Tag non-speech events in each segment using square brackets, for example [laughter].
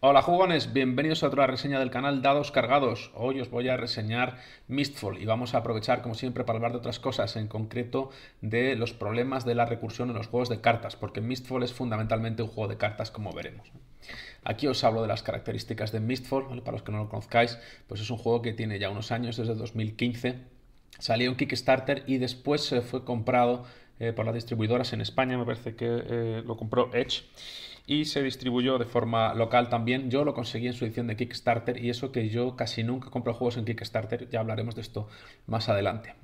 Hola jugones, bienvenidos a otra reseña del canal Dados Cargados. Hoy os voy a reseñar Mistfall y vamos a aprovechar como siempre para hablar de otras cosas, en concreto de los problemas de la recursión en los juegos de cartas, porque Mistfall es fundamentalmente un juego de cartas como veremos. Aquí os hablo de las características de Mistfall, para los que no lo conozcáis, pues es un juego que tiene ya unos años, desde 2015. Salió en Kickstarter y después se fue comprado eh, por las distribuidoras en España, me parece que eh, lo compró Edge y se distribuyó de forma local también. Yo lo conseguí en su edición de Kickstarter y eso que yo casi nunca compro juegos en Kickstarter, ya hablaremos de esto más adelante.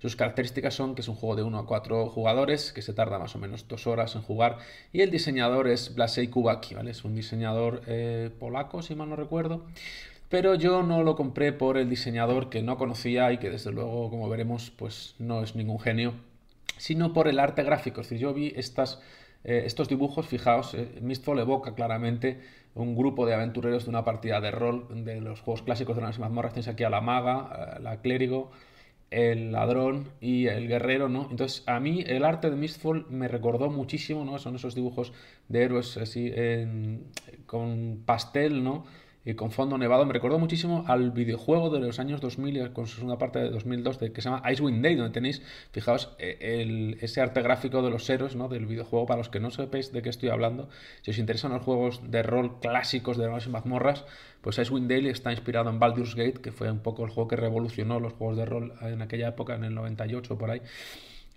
Sus características son que es un juego de 1 a 4 jugadores, que se tarda más o menos 2 horas en jugar y el diseñador es Blasey Kubaki, ¿vale? es un diseñador eh, polaco si mal no recuerdo pero yo no lo compré por el diseñador que no conocía y que desde luego, como veremos, pues no es ningún genio, sino por el arte gráfico. Es decir, yo vi estas eh, estos dibujos, fijaos, eh, Mistfall evoca claramente un grupo de aventureros de una partida de rol de los juegos clásicos de las mazmorras. Tienes aquí a la maga, al la clérigo, el ladrón y el guerrero, ¿no? Entonces, a mí el arte de Mistfall me recordó muchísimo, ¿no? Son esos dibujos de héroes así con pastel, ¿no? Eh, con fondo nevado. Me recordó muchísimo al videojuego de los años 2000, con su segunda parte de 2002, de, que se llama Icewind Day, donde tenéis, fijaos, eh, ese arte gráfico de los héroes ¿no? del videojuego. Para los que no sepáis de qué estoy hablando, si os interesan los juegos de rol clásicos de las mazmorras, pues Icewind Dale está inspirado en Baldur's Gate, que fue un poco el juego que revolucionó los juegos de rol en aquella época, en el 98 por ahí.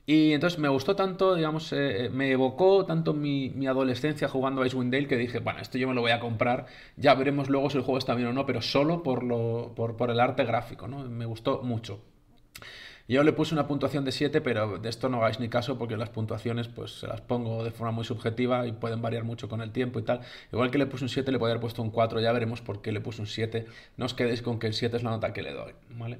Y entonces me gustó tanto, digamos, eh, eh, me evocó tanto mi, adolescencia jugando a Icewind Dale que dije, bueno, esto yo me lo voy a comprar, ya veremos luego si el juego está bien o no, pero solo por, lo, por, el arte gráfico, ¿no? Me gustó mucho. Yo le puse una puntuación de 7, pero de esto no hagáis ni caso porque las puntuaciones pues se las pongo de forma muy subjetiva y pueden variar mucho con el tiempo y tal. Igual que le puse un 7, le podría haber puesto un 4, ya veremos por qué le puse un 7. No os quedéis con que el 7 es la nota que le doy, ¿vale? vale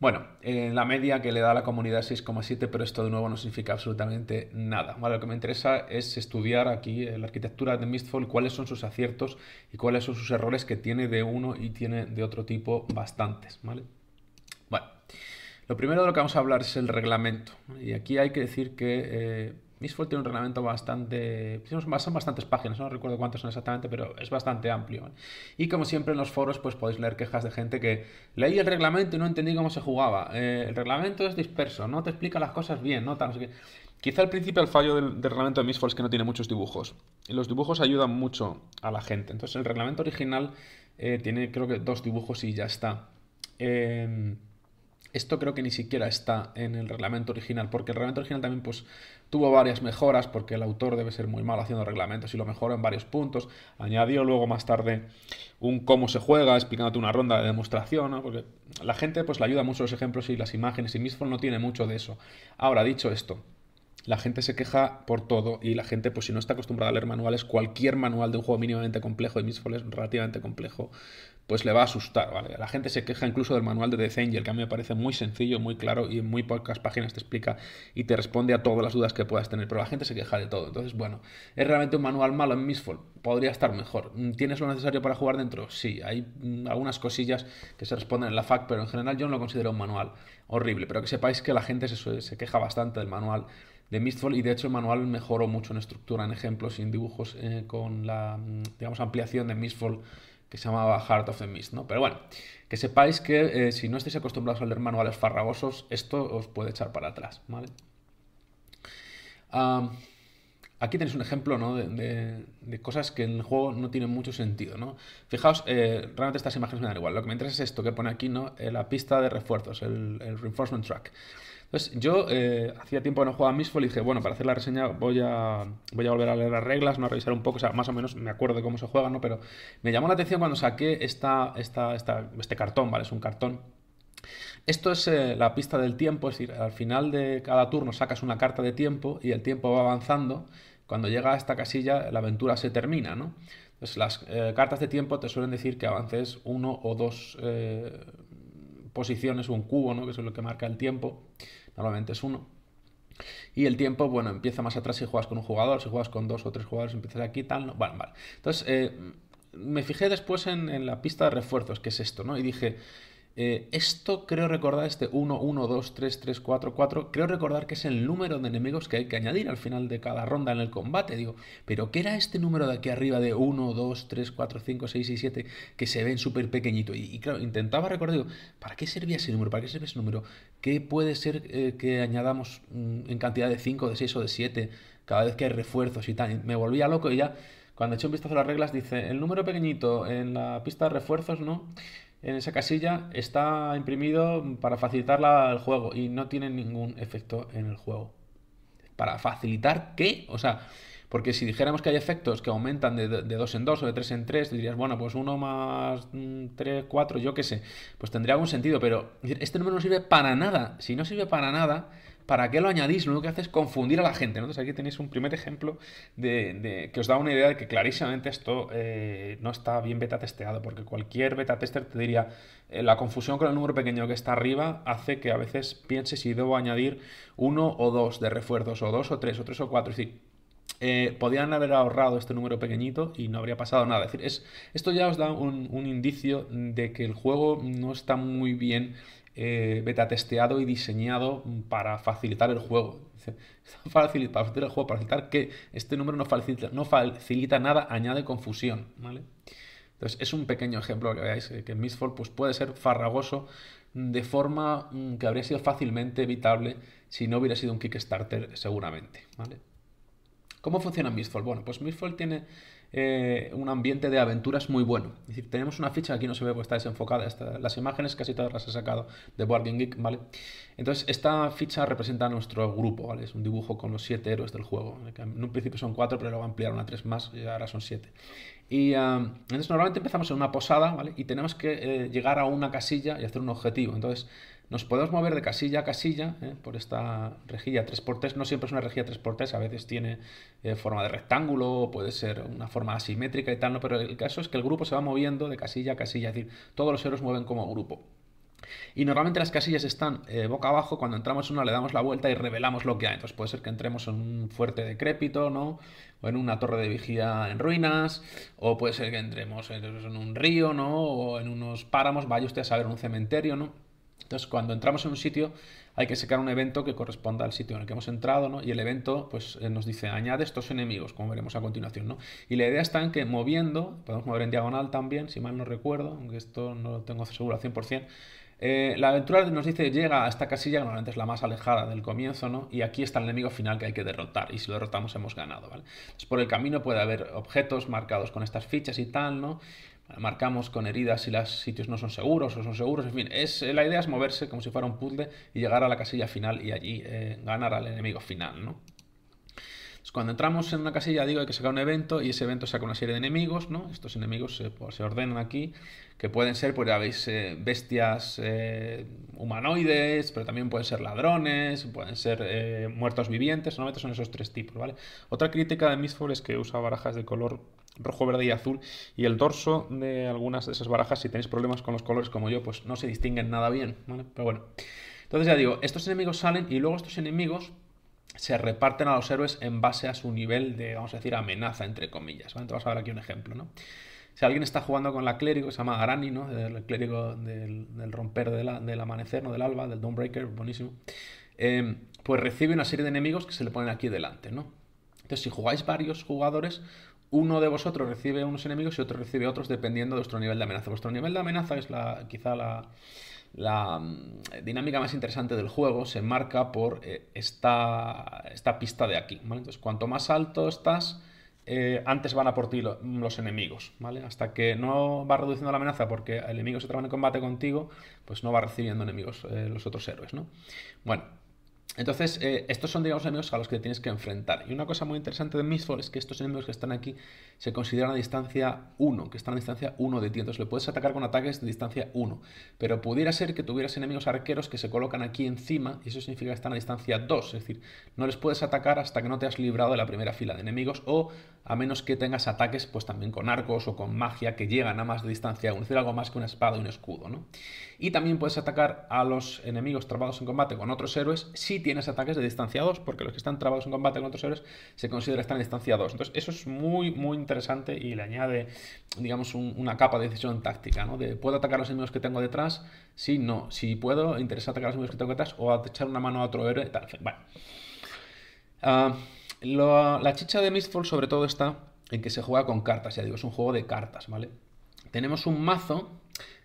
bueno, la media que le da a la comunidad es 6,7, pero esto de nuevo no significa absolutamente nada. lo que me interesa es estudiar aquí eh, la arquitectura de Mistfall, cuáles son sus aciertos y cuáles son sus errores que tiene de uno y tiene de otro tipo bastantes. ¿vale? Bueno, lo primero de lo que vamos a hablar es el reglamento. Y aquí hay que decir que... Eh, Mistfall tiene un reglamento bastante. Son bastantes páginas, no recuerdo cuántas son exactamente, pero es bastante amplio. Y como siempre en los foros, pues podéis leer quejas de gente que leí el reglamento y no entendí cómo se jugaba. Eh, el reglamento es disperso, no te explica las cosas bien, no tan. Quizá al principio el fallo del, reglamento de Mistfall es que no tiene muchos dibujos. Y los dibujos ayudan mucho a la gente. Entonces el reglamento original eh, tiene, creo que, dos dibujos y ya está. Eh esto creo que ni siquiera está en el reglamento original, porque el reglamento original también pues, tuvo varias mejoras, porque el autor debe ser muy malo haciendo reglamentos y lo mejoró en varios puntos. Añadió luego más tarde un cómo se juega, explicándote una ronda de demostración, ¿no? porque la gente pues, le ayuda mucho los ejemplos y las imágenes, y Mistfall no tiene mucho de eso. Ahora, dicho esto, la gente se queja por todo y la gente, pues si no está acostumbrada a leer manuales, cualquier manual de un juego mínimamente complejo, y Mistfall es relativamente complejo, pues le va a asustar, ¿vale? La gente se queja incluso del manual de Death Angel, que a mí me parece muy sencillo, muy claro y en muy pocas páginas te explica y te responde a todas las dudas que puedas tener, pero la gente se queja de todo. Entonces, bueno, ¿es realmente un manual malo en Mistfall? Podría estar mejor. ¿Tienes lo necesario para jugar dentro? Sí, hay mm, algunas cosillas que se responden en la FAQ, pero en general yo no lo considero un manual horrible, pero que sepáis que la gente se, queja bastante del manual de Mistfall y de hecho el manual mejoró mucho en estructura, en ejemplos y en dibujos eh, con la mm, digamos ampliación de Mistfall que se llamaba Heart of the Mist, ¿no? Pero bueno, que sepáis que eh, si no estáis acostumbrados a leer manuales farragosos, esto os puede echar para atrás, ¿vale? aquí tenéis un ejemplo, ¿no? de, cosas que en el juego no tienen mucho sentido, ¿no? Fijaos, eh, realmente estas imágenes me dan igual. Lo que me interesa es esto que pone aquí, ¿no? Eh, la pista de refuerzos, el, el reinforcement track yo eh, hacía tiempo que no jugaba a y dije, bueno, para hacer la reseña voy a, voy a volver a leer las reglas, ¿no? a revisar un poco, o sea, más o menos me acuerdo de cómo se juega, ¿no? Pero me llamó la atención cuando saqué esta, esta, esta este cartón, ¿vale? Es un cartón. Esto es eh, la pista del tiempo, es decir, al final de cada turno sacas una carta de tiempo y el tiempo va avanzando. Cuando llega a esta casilla, la aventura se termina, ¿no? Entonces, las eh, cartas de tiempo te suelen decir que avances uno o dos, es un cubo, ¿no? que es lo que marca el tiempo, normalmente es uno. Y el tiempo, bueno, empieza más atrás si juegas con un jugador, si juegas con dos o tres jugadores, empiezas aquí, tal, no. Bueno, vale. Entonces, eh, me fijé después en, la pista de refuerzos, que es esto, ¿no? Y dije, eh, esto creo recordar, este 1, 1, 2, 3, 3, 4, 4, creo recordar que es el número de enemigos que hay que añadir al final de cada ronda en el combate. Digo, ¿pero qué era este número de aquí arriba de 1, 2, 3, 4, 5, 6 y 7 que se ven súper pequeñito? Y, claro, intentaba recordar, digo, ¿para qué servía ese número? ¿Para qué servía ese número? ¿Qué puede ser eh, que añadamos mm, en cantidad de 5, de 6 o de 7 cada vez que hay refuerzos y tal? me volvía loco y ya cuando eché un vistazo a las reglas dice, el número pequeñito en la pista de refuerzos, ¿no? en esa casilla está imprimido para facilitarla el juego y no tiene ningún efecto en el juego. ¿Para facilitar qué? O sea, porque si dijéramos que hay efectos que aumentan de, dos en dos o de tres en tres dirías, bueno, pues uno más 3, mm, 4, yo qué sé, pues tendría algún sentido, pero este número no sirve para nada. Si no sirve para nada, ¿para qué lo añadís? Lo único que hace es confundir a la gente. ¿no? Entonces aquí tenéis un primer ejemplo de, que os da una idea de que clarísimamente esto eh, no está bien beta testeado, porque cualquier beta tester te diría, eh, la confusión con el número pequeño que está arriba hace que a veces piense si debo añadir uno o dos de refuerzos, o dos o tres, o tres o cuatro. Es decir, eh, podrían haber ahorrado este número pequeñito y no habría pasado nada. Es decir, esto ya os da un indicio de que el juego no está muy bien beta eh, testeado y diseñado para facilitar el juego. para facilitar el juego, para facilitar que este número no facilita, no facilita nada, añade confusión, ¿vale? Entonces es un pequeño ejemplo que veáis eh, que Misfold pues, puede ser farragoso de forma mm, que habría sido fácilmente evitable si no hubiera sido un Kickstarter seguramente, ¿vale? ¿Cómo funciona Mistfall? Bueno, pues Mistfall tiene eh, un ambiente de aventuras muy bueno. tenemos una ficha, aquí no se ve porque está desenfocada, las imágenes casi todas las he sacado de Boarding Geek, ¿vale? Entonces, esta ficha representa a nuestro grupo, ¿vale? Es un dibujo con los siete héroes del juego. En un principio son cuatro, pero luego ampliaron a tres más y ahora son siete. Y ah, entonces normalmente empezamos en una posada, ¿vale? Y tenemos que eh, llegar a una casilla y hacer un objetivo. Entonces, nos podemos mover de casilla a casilla ¿eh? por esta rejilla 3 x No siempre es una rejilla 3 x a veces tiene eh, forma de rectángulo, puede ser una forma asimétrica y tal, ¿no? pero el caso es que el grupo se va moviendo de casilla a casilla, es decir, todos los héroes mueven como grupo. Y normalmente las casillas están eh, boca abajo, cuando entramos en una le damos la vuelta y revelamos lo que hay. Entonces puede ser que entremos en un fuerte decrépito, ¿no? O en una torre de vigía en ruinas, o puede ser que entremos en un río, ¿no? O en unos páramos, vaya usted a saber, un cementerio, ¿no? Entonces, cuando entramos en un sitio, hay que sacar un evento que corresponda al sitio en el que hemos entrado, ¿no? Y el evento, pues, eh, nos dice, añade estos enemigos, como veremos a continuación, ¿no? Y la idea está en que moviendo, podemos mover en diagonal también, si mal no recuerdo, aunque esto no lo tengo seguro al 100%, eh, la aventura nos dice, llega a esta casilla, que normalmente es la más alejada del comienzo, ¿no? Y aquí está el enemigo final que hay que derrotar, y si lo derrotamos hemos ganado, ¿vale? por el camino puede haber objetos marcados con estas fichas y tal, ¿no? marcamos con heridas si los sitios no son seguros o son seguros, en fin, es, la idea es moverse como si fuera un puzzle y llegar a la casilla final y allí eh, ganar al enemigo final, ¿no? cuando entramos en una casilla, digo, hay que sacar un evento y ese evento saca una serie de enemigos, ¿no? Estos enemigos eh, pues, se, ordenan aquí, que pueden ser, pues ya veis, eh, bestias humanoides, pero también pueden ser ladrones, pueden ser muertos vivientes, normalmente son esos tres tipos, ¿vale? Otra crítica de Misfor es que usa barajas de color rojo, verde y azul. Y el dorso de algunas de esas barajas, si tenéis problemas con los colores como yo, pues no se distinguen nada bien, ¿vale? Pero bueno. Entonces ya digo, estos enemigos salen y luego estos enemigos se reparten a los héroes en base a su nivel de, vamos a decir, amenaza, entre comillas, ¿vale? Entonces vas a ver aquí un ejemplo, ¿no? Si alguien está jugando con la clérigo, se llama Arani, ¿no? El clérigo del, romper del amanecer, ¿no? Del alba, del Dawnbreaker, buenísimo. Em, pues recibe una serie de enemigos que se le ponen aquí delante, ¿no? Entonces, si jugáis varios jugadores, uno de vosotros recibe unos enemigos y otro recibe otros dependiendo de vuestro nivel de amenaza. Vuestro nivel de amenaza es la, quizá la, la mm, dinámica más interesante del juego, se marca por eh, esta, esta, pista de aquí. Entonces, cuanto más alto estás, eh, antes van a por ti los enemigos. ¿vale? Hasta que no va reduciendo la amenaza porque enemigos se traban en combate contigo, pues no va recibiendo enemigos eh, los otros héroes. ¿no? Bueno. Entonces, eh, estos son, digamos, enemigos a los que tienes que enfrentar. Y una cosa muy interesante de Mistfall es que estos enemigos que están aquí se consideran a distancia 1, que están a distancia 1 de ti. Entonces, le puedes atacar con ataques de distancia 1. Pero pudiera ser que tuvieras enemigos arqueros que se colocan aquí encima, y eso significa que están a distancia 2. Es decir, no les puedes atacar hasta que no te has librado de la primera fila de enemigos o a menos que tengas ataques pues también con arcos o con magia que llegan a más de distancia, decir, algo más que una espada y un escudo, ¿no? Y también puedes atacar a los enemigos trabados en combate con otros héroes si tienes ataques de distanciados porque los que están trabados en combate con otros héroes se considera están distanciados Entonces eso es muy, muy interesante y le añade, digamos, una capa de decisión táctica, ¿no? De puedo atacar a los enemigos que tengo detrás, si sí, no, si puedo, interesa atacar a los enemigos que tengo detrás o echar una mano a otro héroe, tal, bueno. Ah, la chicha de Mistfall sobre todo está en que se juega con cartas, ya digo, es un juego de cartas, ¿vale? Tenemos un mazo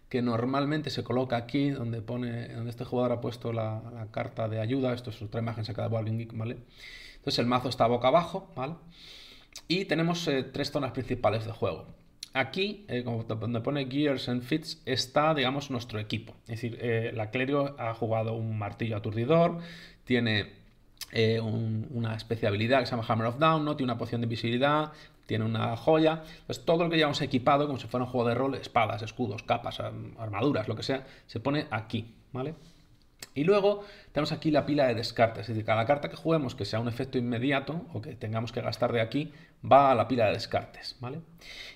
que normalmente se coloca aquí, donde pone, donde este jugador ha puesto la, carta de ayuda, esto es otra imagen sacada de alguien. Geek, ¿vale? Entonces el mazo está boca abajo, ¿vale? Y tenemos eh, tres zonas principales de juego. Aquí, eh, donde pone Gears and Fits, está, digamos, nuestro equipo. Es decir, eh, la Clerio ha jugado un martillo aturdidor, tiene eh, una especie de habilidad que se llama Hammer of Down, ¿no? Tiene una poción de visibilidad, tiene una joya. Pues todo lo que llevamos equipado, como si fuera un juego de rol, espadas, escudos, capas, armaduras, lo que sea, se pone aquí, ¿vale? Y luego tenemos aquí la pila de descartes, es decir, cada carta que juguemos que sea un efecto inmediato o que tengamos que gastar de aquí va a la pila de descartes, ¿vale?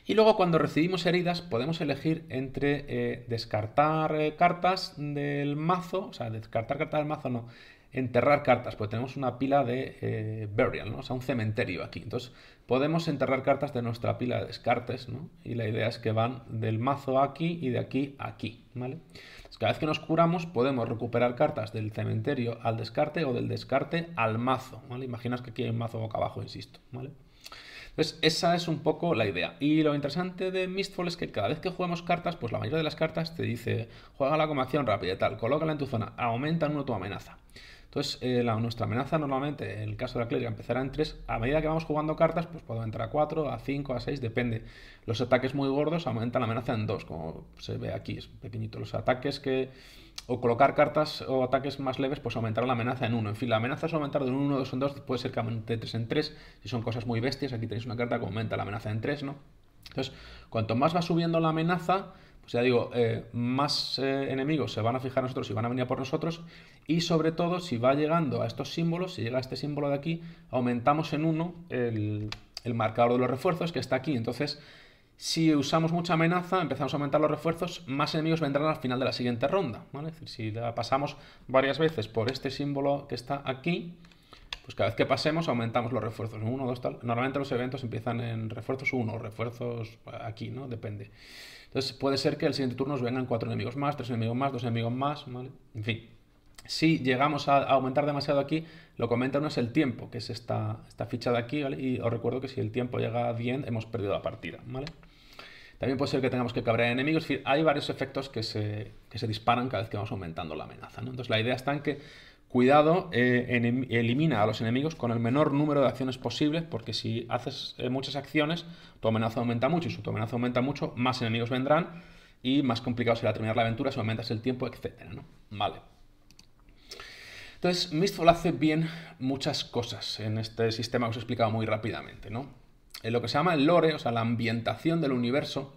Y luego cuando recibimos heridas podemos elegir entre eh, descartar eh, cartas del mazo, o sea, descartar cartas del mazo no, enterrar cartas, porque tenemos una pila de eh, burial, ¿no? o sea, un cementerio aquí. Entonces, podemos enterrar cartas de nuestra pila de descartes, ¿no? Y la idea es que van del mazo aquí y de aquí a aquí, ¿vale? cada vez que nos curamos, podemos recuperar cartas del cementerio al descarte o del descarte al mazo, ¿vale? imaginas que aquí hay un mazo boca abajo, insisto, ¿vale? Entonces, esa es un poco la idea. Y lo interesante de Mistfall es que cada vez que jugamos cartas, pues la mayoría de las cartas te dice, juega como acción rápida y tal, colócala en tu zona, aumenta en uno tu amenaza. Entonces, eh, la, nuestra amenaza normalmente, en el caso de la clériga, empezará en 3. A medida que vamos jugando cartas, pues puedo entrar a 4, a 5, a 6, depende. Los ataques muy gordos aumentan la amenaza en 2, como se ve aquí, es pequeñito. Los ataques que... O colocar cartas o ataques más leves, pues aumentará la amenaza en 1. En fin, la amenaza es aumentar de 1, 2 en 2, puede ser que aumente de 3 en 3. Si son cosas muy bestias, aquí tenéis una carta que aumenta la amenaza en 3, ¿no? Entonces, cuanto más va subiendo la amenaza, pues ya digo, eh, más eh, enemigos se van a fijar a nosotros y van a venir por nosotros. Y sobre todo, si va llegando a estos símbolos, si llega a este símbolo de aquí, aumentamos en 1 el, marcador de los refuerzos que está aquí. Entonces, si usamos mucha amenaza, empezamos a aumentar los refuerzos, más enemigos vendrán al final de la siguiente ronda. si la pasamos varias veces por este símbolo que está aquí, pues cada vez que pasemos aumentamos los refuerzos. Uno, dos, tal. Normalmente los eventos empiezan en refuerzos 1 refuerzos aquí, ¿no? Depende. Entonces puede ser que el siguiente turno nos vengan cuatro enemigos más, tres enemigos más, dos enemigos más, ¿vale? En fin. Si llegamos a aumentar demasiado aquí, lo que aumenta uno es el tiempo, que es esta, ficha de aquí, Y os recuerdo que si el tiempo llega bien, hemos perdido la partida, ¿vale? También puede ser que tengamos que cabrear enemigos. hay varios efectos que se, disparan cada vez que vamos aumentando la amenaza. ¿no? Entonces, la idea está en que, cuidado, eh, elimina a los enemigos con el menor número de acciones posibles, porque si haces eh, muchas acciones, tu amenaza aumenta mucho. Y si tu amenaza aumenta mucho, más enemigos vendrán y más complicado será terminar la aventura si aumentas el tiempo, etcétera, ¿no? Vale. Entonces, Mistful hace bien muchas cosas en este sistema que os he explicado muy rápidamente, ¿no? En lo que se llama el lore, o sea, la ambientación del universo,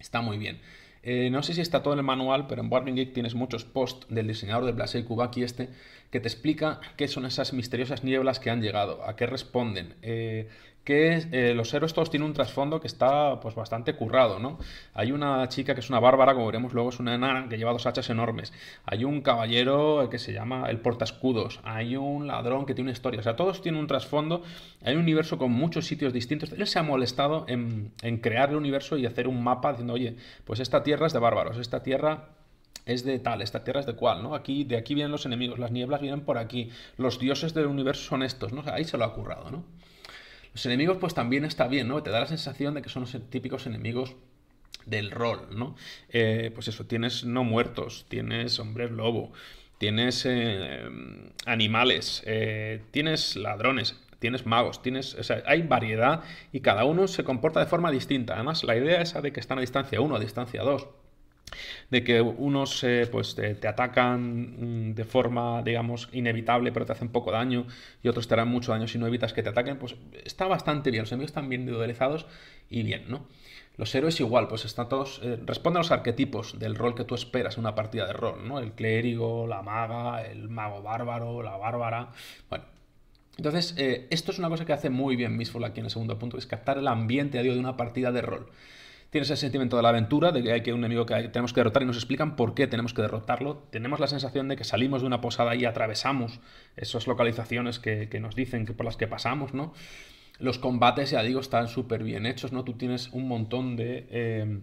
está muy bien. Eh, no sé si está todo en el manual, pero en Warping Geek tienes muchos posts del diseñador de Blasey Kubaki este que te explica qué son esas misteriosas nieblas que han llegado, a qué responden, eh, que eh, los héroes todos tienen un trasfondo que está pues bastante currado, ¿no? Hay una chica que es una bárbara, como veremos luego, es una enana que lleva dos hachas enormes. Hay un caballero que se llama el portascudos. Hay un ladrón que tiene una historia. O sea, todos tienen un trasfondo. Hay un universo con muchos sitios distintos. Él se ha molestado en, crear el universo y hacer un mapa diciendo, oye, pues esta tierra es de bárbaros, esta tierra es de tal, esta tierra es de cual, ¿no? Aquí, de aquí vienen los enemigos, las nieblas vienen por aquí, los dioses del universo son estos, ¿no? ahí se lo ha currado, ¿no? Los enemigos, pues también está bien, ¿no? Te da la sensación de que son los típicos enemigos del rol, ¿no? Eh, pues eso, tienes no muertos, tienes hombres lobo, tienes eh, animales, eh, tienes ladrones, tienes magos, tienes. O sea, hay variedad y cada uno se comporta de forma distinta. Además, la idea esa de que están a distancia 1, a distancia 2 de que unos eh, pues te, atacan mm, de forma, digamos, inevitable, pero te hacen poco daño, y otros te harán mucho daño si no evitas que te ataquen, pues está bastante bien. Los enemigos están bien idealizados y bien, ¿no? Los héroes igual, pues están todos. Eh, responden a los arquetipos del rol que tú esperas en una partida de rol, ¿no? El clérigo, la maga, el mago bárbaro, la bárbara. Bueno, entonces, eh, esto es una cosa que hace muy bien Misful aquí en el segundo punto, es captar el ambiente a Dios de una partida de rol tienes ese sentimiento de la aventura, de que hay que un enemigo que, tenemos que derrotar y nos explican por qué tenemos que derrotarlo. Tenemos la sensación de que salimos de una posada y atravesamos esas localizaciones que, nos dicen que por las que pasamos, ¿no? Los combates, ya digo, están súper bien hechos, ¿no? Tú tienes un montón de... Eh,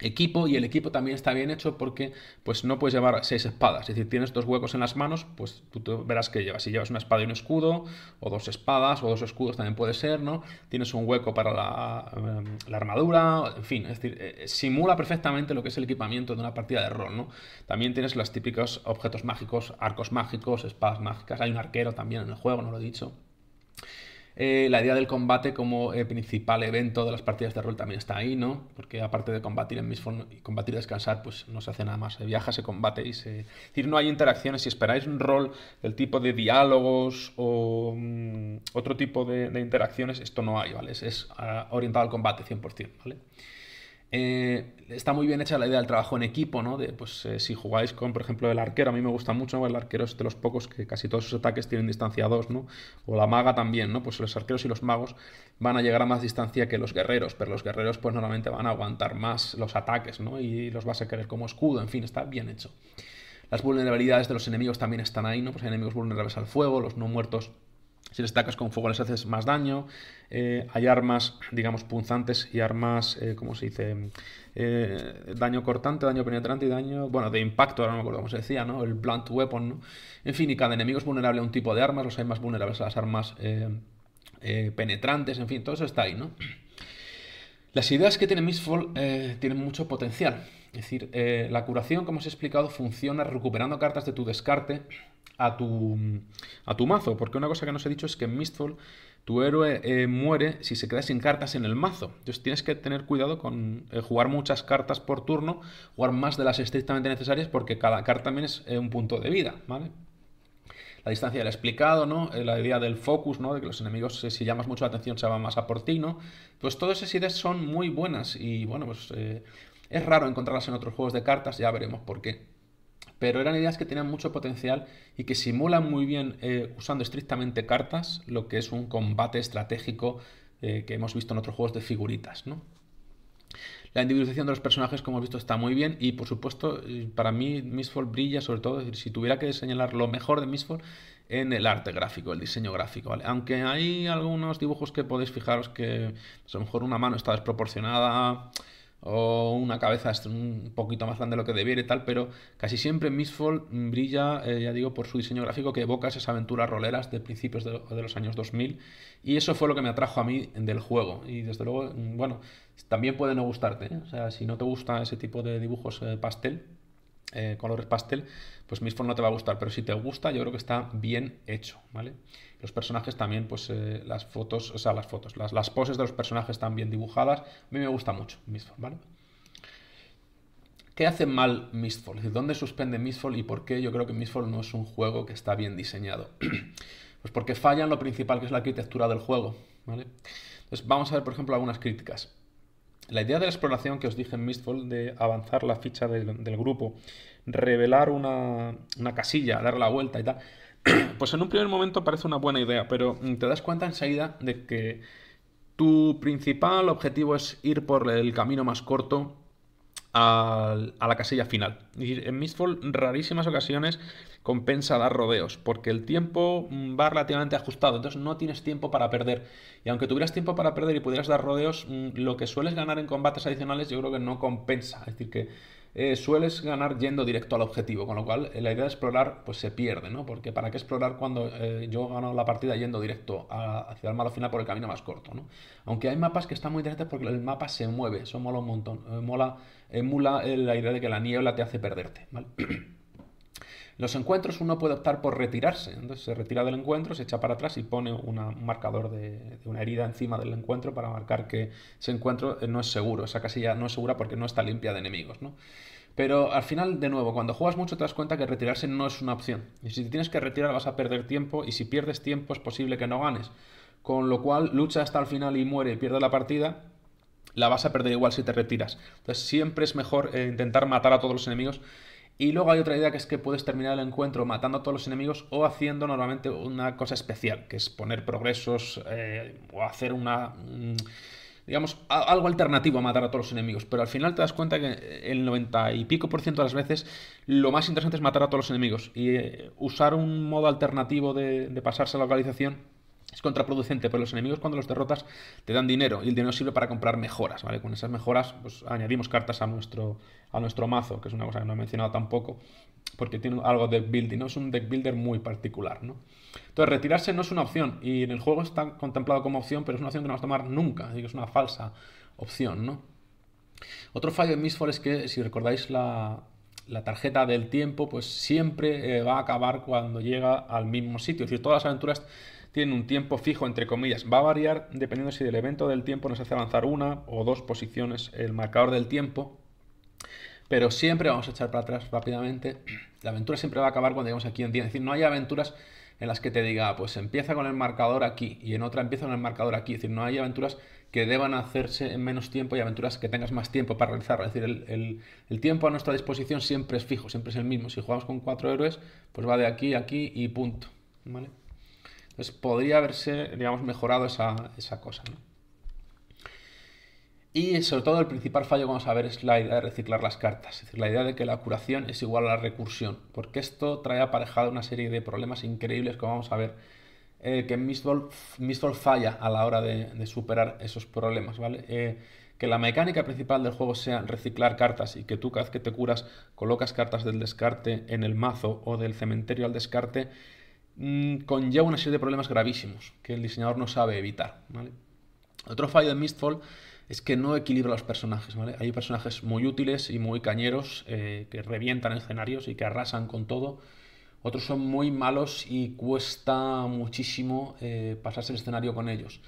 equipo y el equipo también está bien hecho porque pues no puedes llevar seis espadas, es decir, tienes dos huecos en las manos, pues tú verás que llevas, si llevas una espada y un escudo, o dos espadas, o dos escudos también puede ser, ¿no? Tienes un hueco para la, eh, armadura, en fin, es decir, eh, simula perfectamente lo que es el equipamiento de una partida de rol, ¿no? También tienes los típicos objetos mágicos, arcos mágicos, espadas mágicas, hay un arquero también en el juego, no lo he dicho. Eh, la idea del combate como eh, principal evento de las partidas de rol también está ahí, ¿no? Porque aparte de combatir en fondos y combatir y descansar, pues no se hace nada más. Se viaja, se combate y se... Es decir, no hay interacciones. Si esperáis un rol del tipo de diálogos o mm, otro tipo de, interacciones, esto no hay, ¿vale? Es, ah, orientado al combate 100%, ¿vale? Eh, está muy bien hecha la idea del trabajo en equipo, ¿no? pues eh, si jugáis con, por ejemplo, el arquero, a mí me gusta mucho, El arquero es de los pocos que casi todos sus ataques tienen distancia 2, ¿no? O la maga también, ¿no? Pues los arqueros y los magos van a llegar a más distancia que los guerreros, pero los guerreros pues normalmente van a aguantar más los ataques, ¿no? Y los vas a querer como escudo, en fin, está bien hecho. Las vulnerabilidades de los enemigos también están ahí, ¿no? Pues hay enemigos vulnerables al fuego, los no muertos si les atacas con fuego les haces más daño. Eh, hay armas, digamos, punzantes y armas, eh, ¿cómo se dice? Eh, daño cortante, daño penetrante y daño, bueno, de impacto, ahora no me acuerdo cómo se decía, ¿no? El blunt weapon, ¿no? En fin, y cada enemigo es vulnerable a un tipo de armas, los hay más vulnerables a las armas penetrantes, en fin, todo eso está ahí, ¿no? Las ideas que tiene Mistfall tienen mucho potencial. Es decir, la curación, como os he explicado, funciona recuperando cartas de tu descarte a tu, a tu mazo. Porque una cosa que nos he dicho es que en Mistfall tu héroe eh, muere si se queda sin cartas en el mazo. Entonces tienes que tener cuidado con eh, jugar muchas cartas por turno, jugar más de las estrictamente necesarias porque cada carta también es eh, un punto de vida, ¿vale? La distancia del he explicado, ¿no? La idea del focus, ¿no? De que los enemigos, si llamas mucho la atención, se van más a por ti, ¿no? Pues todas esas ideas son muy buenas y, bueno, pues es raro encontrarlas en otros juegos de cartas, ya veremos por qué pero eran ideas que tenían mucho potencial y que simulan muy bien, eh, usando estrictamente cartas, lo que es un combate estratégico eh, que hemos visto en otros juegos de figuritas, La individualización de los personajes, como hemos visto, está muy bien y, por supuesto, eh, para mí Misfall brilla sobre todo, si tuviera que señalar lo mejor de Misfall, en el arte gráfico, el diseño gráfico, Aunque hay algunos dibujos que podéis fijaros que a lo mejor una mano está desproporcionada, o una cabeza un poquito más grande de lo que debiera y tal, pero casi siempre Misfold brilla, eh, ya digo, por su diseño gráfico que evoca esas aventuras roleras de principios de, los años 2000 y eso fue lo que me atrajo a mí del juego y desde luego, mm, bueno, también puede no gustarte, ¿eh? o sea, si no te gusta ese tipo de dibujos eh, pastel, colores pastel, pues Mistfall no te va a gustar, pero si te gusta yo creo que está bien hecho, ¿vale? los personajes también, pues eh, las fotos, o sea, las fotos, las, poses de los personajes están bien dibujadas. A mí me gusta mucho Mistfall, ¿vale? ¿Qué hace mal Mistfall? ¿Dónde suspende Mistfall y por qué yo creo que Mistfall no es un juego que está bien diseñado? [clears throat] pues porque falla en lo principal que es la arquitectura del juego, ¿vale? Entonces vamos a ver, por ejemplo, algunas críticas. La idea de la exploración que os dije en Mistfall de avanzar la ficha del, del grupo, revelar una, una casilla, dar la vuelta y tal, [clears throat] pues en un primer momento parece una buena idea, pero mm, te das cuenta enseguida de que tu principal objetivo es ir por el camino más corto a, la casilla final. Y en Mistfall rarísimas ocasiones compensa dar rodeos, porque el tiempo mm, va relativamente ajustado, entonces no tienes tiempo para perder. Y aunque tuvieras tiempo para perder y pudieras dar rodeos, mm, lo que sueles ganar en combates adicionales yo creo que no compensa. Es decir, que eh, sueles ganar yendo directo al objetivo, con lo cual eh, la idea de explorar pues se pierde, ¿no? Porque ¿para qué explorar cuando eh, yo gano la partida yendo directo hacia el malo final por el camino más corto, ¿no? Aunque hay mapas que están muy interesantes porque el mapa se mueve, eso mola un montón, mola, emula la idea de que la niebla te hace perderte, ¿vale? [clears throat] los encuentros uno puede optar por retirarse, entonces se retira del encuentro, se echa para atrás y pone un marcador de, una herida encima del encuentro para marcar que ese encuentro eh, no es seguro, esa casilla no es segura porque no está limpia de enemigos, ¿no? Pero al final, de nuevo, cuando juegas mucho te das cuenta que retirarse no es una opción. Y si te tienes que retirar vas a perder tiempo y si pierdes tiempo es posible que no ganes. Con lo cual, lucha hasta el final y muere y pierde la partida, la vas a perder igual si te retiras. Entonces siempre es mejor eh, intentar matar a todos los enemigos y luego hay otra idea que es que puedes terminar el encuentro matando a todos los enemigos o haciendo normalmente una cosa especial, que es poner progresos eh, o hacer una... Mm, digamos, algo alternativo a matar a todos los enemigos, pero al final te das cuenta que el 90 y pico por ciento de las veces lo más interesante es matar a todos los enemigos y eh, usar un modo alternativo de, de pasarse a la localización es contraproducente, pero los enemigos cuando los derrotas te dan dinero y el dinero sirve para comprar mejoras, ¿vale? Con esas mejoras pues, añadimos cartas a nuestro, a nuestro mazo, que es una cosa que no he mencionado tampoco, porque tiene algo de building, ¿no? Es un deck builder muy particular, ¿no? Entonces, retirarse no es una opción y en el juego está contemplado como opción, pero es una opción que no vas a tomar nunca, así que es una falsa opción, ¿no? Otro fallo de Misfor es que, si recordáis la, tarjeta del tiempo, pues siempre eh, va a acabar cuando llega al mismo sitio. Es decir, todas las aventuras tiene un tiempo fijo, entre comillas. Va a variar dependiendo si del evento del tiempo nos hace avanzar una o dos posiciones el marcador del tiempo. Pero siempre vamos a echar para atrás rápidamente. La aventura siempre va a acabar cuando lleguemos aquí en 10. Es decir, no hay aventuras en las que te diga, ah, pues empieza con el marcador aquí y en otra empieza con el marcador aquí. Es decir, no hay aventuras que deban hacerse en menos tiempo y aventuras que tengas más tiempo para realizar. Es decir, el, el, tiempo a nuestra disposición siempre es fijo, siempre es el mismo. Si jugamos con cuatro héroes, pues va de aquí a aquí y punto. ¿Vale? podría haberse, digamos, mejorado esa, cosa. Y sobre todo el principal fallo que vamos a ver es la idea de reciclar las cartas, es decir, la idea de que la curación es igual a la recursión, porque esto trae aparejado una serie de problemas increíbles que vamos a ver, eh, que Mistball, falla a la hora de, superar esos problemas, ¿vale? Eh, que la mecánica principal del juego sea reciclar cartas y que tú cada vez que te curas colocas cartas del descarte en el mazo o del cementerio al descarte, Mm, conlleva una serie de problemas gravísimos que el diseñador no sabe evitar. Otro fallo de Mistfall es que no equilibra los personajes, Hay personajes muy útiles y muy cañeros eh, que revientan escenarios y que arrasan con todo. Otros son muy malos y cuesta muchísimo eh, pasarse el escenario con ellos.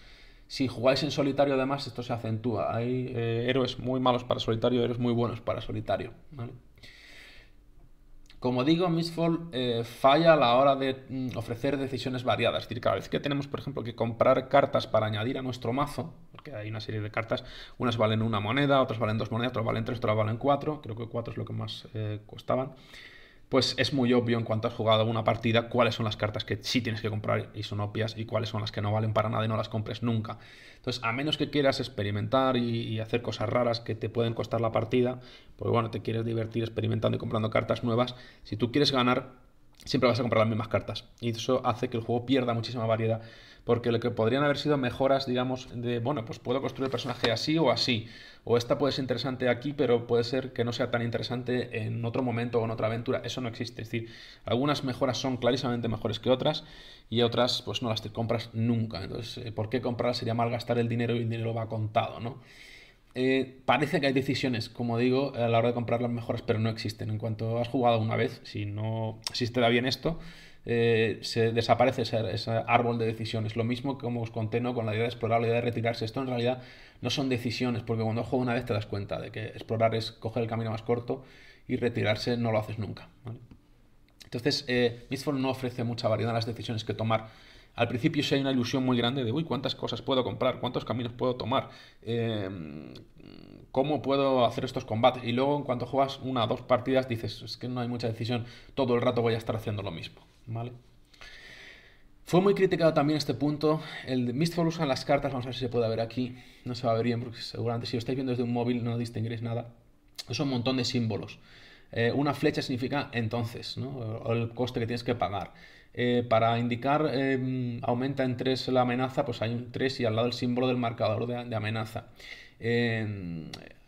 Si jugáis en solitario, además, esto se acentúa. Hay eh, héroes muy malos para solitario, y héroes muy buenos para solitario, como digo, Mistfall eh, falla a la hora de mm, ofrecer decisiones variadas. Es decir, cada vez que tenemos, por ejemplo, que comprar cartas para añadir a nuestro mazo, porque hay una serie de cartas, unas valen una moneda, otras valen dos monedas, otras valen tres, otras valen cuatro, creo que cuatro es lo que más eh, costaban pues es muy obvio en cuanto has jugado una partida cuáles son las cartas que sí tienes que comprar y son obvias y cuáles son las que no valen para nada y no las compres nunca. Entonces, a menos que quieras experimentar y, hacer cosas raras que te pueden costar la partida, pues bueno, te quieres divertir experimentando y comprando cartas nuevas, si tú quieres ganar, siempre vas a comprar las mismas cartas. Y eso hace que el juego pierda muchísima variedad porque lo que podrían haber sido mejoras, digamos, de, bueno, pues puedo construir el personaje así o así, o esta puede ser interesante aquí, pero puede ser que no sea tan interesante en otro momento o en otra aventura, eso no existe, es decir, algunas mejoras son clarísimamente mejores que otras y otras pues no las compras nunca, entonces, eh, ¿por qué comprar sería malgastar el dinero y el dinero va contado, ¿no? Eh, parece que hay decisiones, como digo, a la hora de comprar las mejoras, pero no existen. En cuanto has jugado una vez, si no, si te da bien esto, eh, se desaparece ese, árbol de decisiones. Lo mismo como os conté con la idea de explorar, la idea de retirarse. Esto en realidad no son decisiones, porque cuando juegas una vez te das cuenta de que explorar es coger el camino más corto y retirarse no lo haces nunca. Entonces, eh, no ofrece mucha variedad en las decisiones que tomar. Al principio sí hay una ilusión muy grande de, uy, ¿cuántas cosas puedo comprar? ¿Cuántos caminos puedo tomar? Em, ¿Cómo puedo hacer estos combates? Y luego, en cuanto juegas una o dos partidas, dices, es que no hay mucha decisión, todo el rato voy a estar haciendo lo mismo. ¿vale? Fue muy criticado también este punto. El Mistful usa las cartas, vamos a ver si se puede ver aquí. No se va a ver bien porque seguramente si lo estáis viendo desde un móvil no distinguiréis nada. Es un montón de símbolos. Eh, una flecha significa entonces, ¿no? el coste que tienes que pagar. Eh, para indicar em, aumenta en 3 la amenaza, pues hay un 3 y al lado el símbolo del marcador de, amenaza. Eh,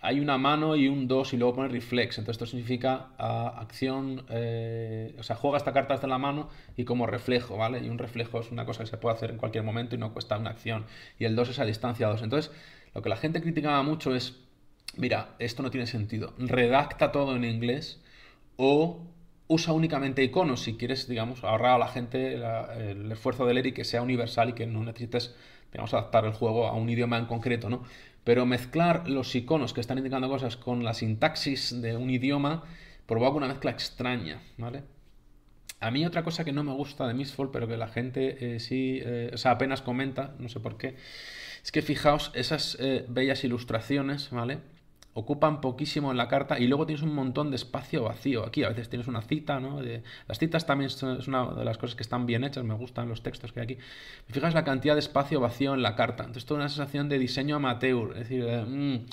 hay una mano y un 2 y luego pone reflex. Entonces esto significa ah, acción, eh, o sea, juega esta carta desde la mano y como reflejo, ¿vale? Y un reflejo es una cosa que se puede hacer en cualquier momento y no cuesta una acción. Y el 2 es a distancia 2. Entonces, lo que la gente criticaba mucho es, mira, esto no tiene sentido. Redacta todo en inglés o usa únicamente iconos si quieres, digamos, ahorrar a la gente el esfuerzo de leer y que sea universal y que no necesites, digamos, adaptar el juego a un idioma en concreto, ¿no? Pero mezclar los iconos que están indicando cosas con la sintaxis de un idioma provoca una mezcla extraña, ¿vale? A mí otra cosa que no me gusta de Mistfall, pero que la gente eh, sí, eh, apenas comenta, no sé por qué, es que fijaos esas eh, bellas ilustraciones, ¿vale? ocupan poquísimo en la carta y luego tienes un montón de espacio vacío. Aquí a veces tienes una cita, ¿no? las citas también son, es una de las cosas que están bien hechas, me gustan los textos que hay aquí. fijaos fijas la cantidad de espacio vacío en la carta. Entonces, toda una sensación de diseño amateur, es decir, eh, mm,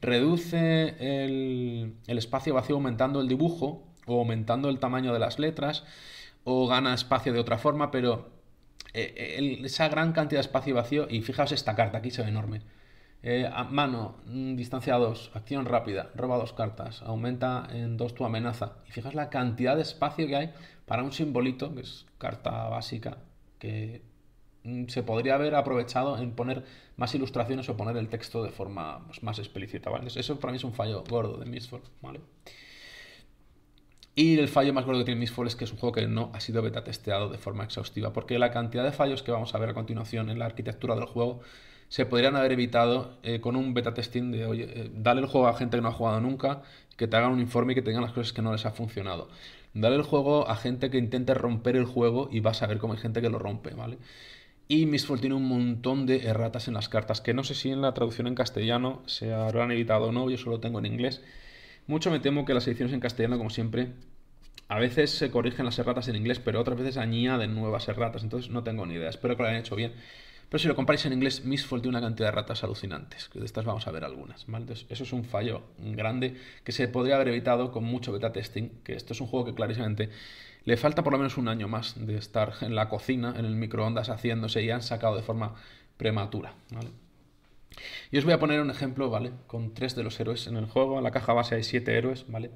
reduce el, espacio vacío aumentando el dibujo o aumentando el tamaño de las letras o gana espacio de otra forma, pero eh, eh, esa gran cantidad de espacio vacío, y fijaos esta carta, aquí se ve enorme eh, mano, mm, distancia 2, acción rápida, roba dos cartas, aumenta en 2 tu amenaza. Y fijas la cantidad de espacio que hay para un simbolito, que es carta básica, que mm, se podría haber aprovechado en poner más ilustraciones o poner el texto de forma pues, más explícita, ¿vale? Eso para mí es un fallo gordo de Mistfall, ¿vale? Y el fallo más gordo que tiene Mistfall es que es un juego que no ha sido beta testeado de forma exhaustiva, porque la cantidad de fallos que vamos a ver a continuación en la arquitectura del juego se podrían haber evitado eh, con un beta testing de, oye, eh, dale el juego a gente que no ha jugado nunca, que te hagan un informe y que tengan las cosas que no les ha funcionado. Dale el juego a gente que intente romper el juego y vas a ver cómo hay gente que lo rompe, ¿vale? Y Misfall tiene un montón de erratas en las cartas, que no sé si en la traducción en castellano se habrán evitado o no, yo solo tengo en inglés. Mucho me temo que las ediciones en castellano, como siempre, a veces se corrigen las erratas en inglés, pero otras veces añaden nuevas erratas, entonces no tengo ni idea. Espero que lo hayan hecho bien. Pero si lo comparáis en inglés, Mistfall tiene una cantidad de ratas alucinantes, de estas vamos a ver algunas. ¿vale? Entonces, eso es un fallo grande que se podría haber evitado con mucho beta testing, que esto es un juego que clarísimamente le falta por lo menos un año más de estar en la cocina, en el microondas haciéndose y han sacado de forma prematura. Y os voy a poner un ejemplo, ¿vale? Con tres de los héroes en el juego. En la caja base hay siete héroes, ¿vale?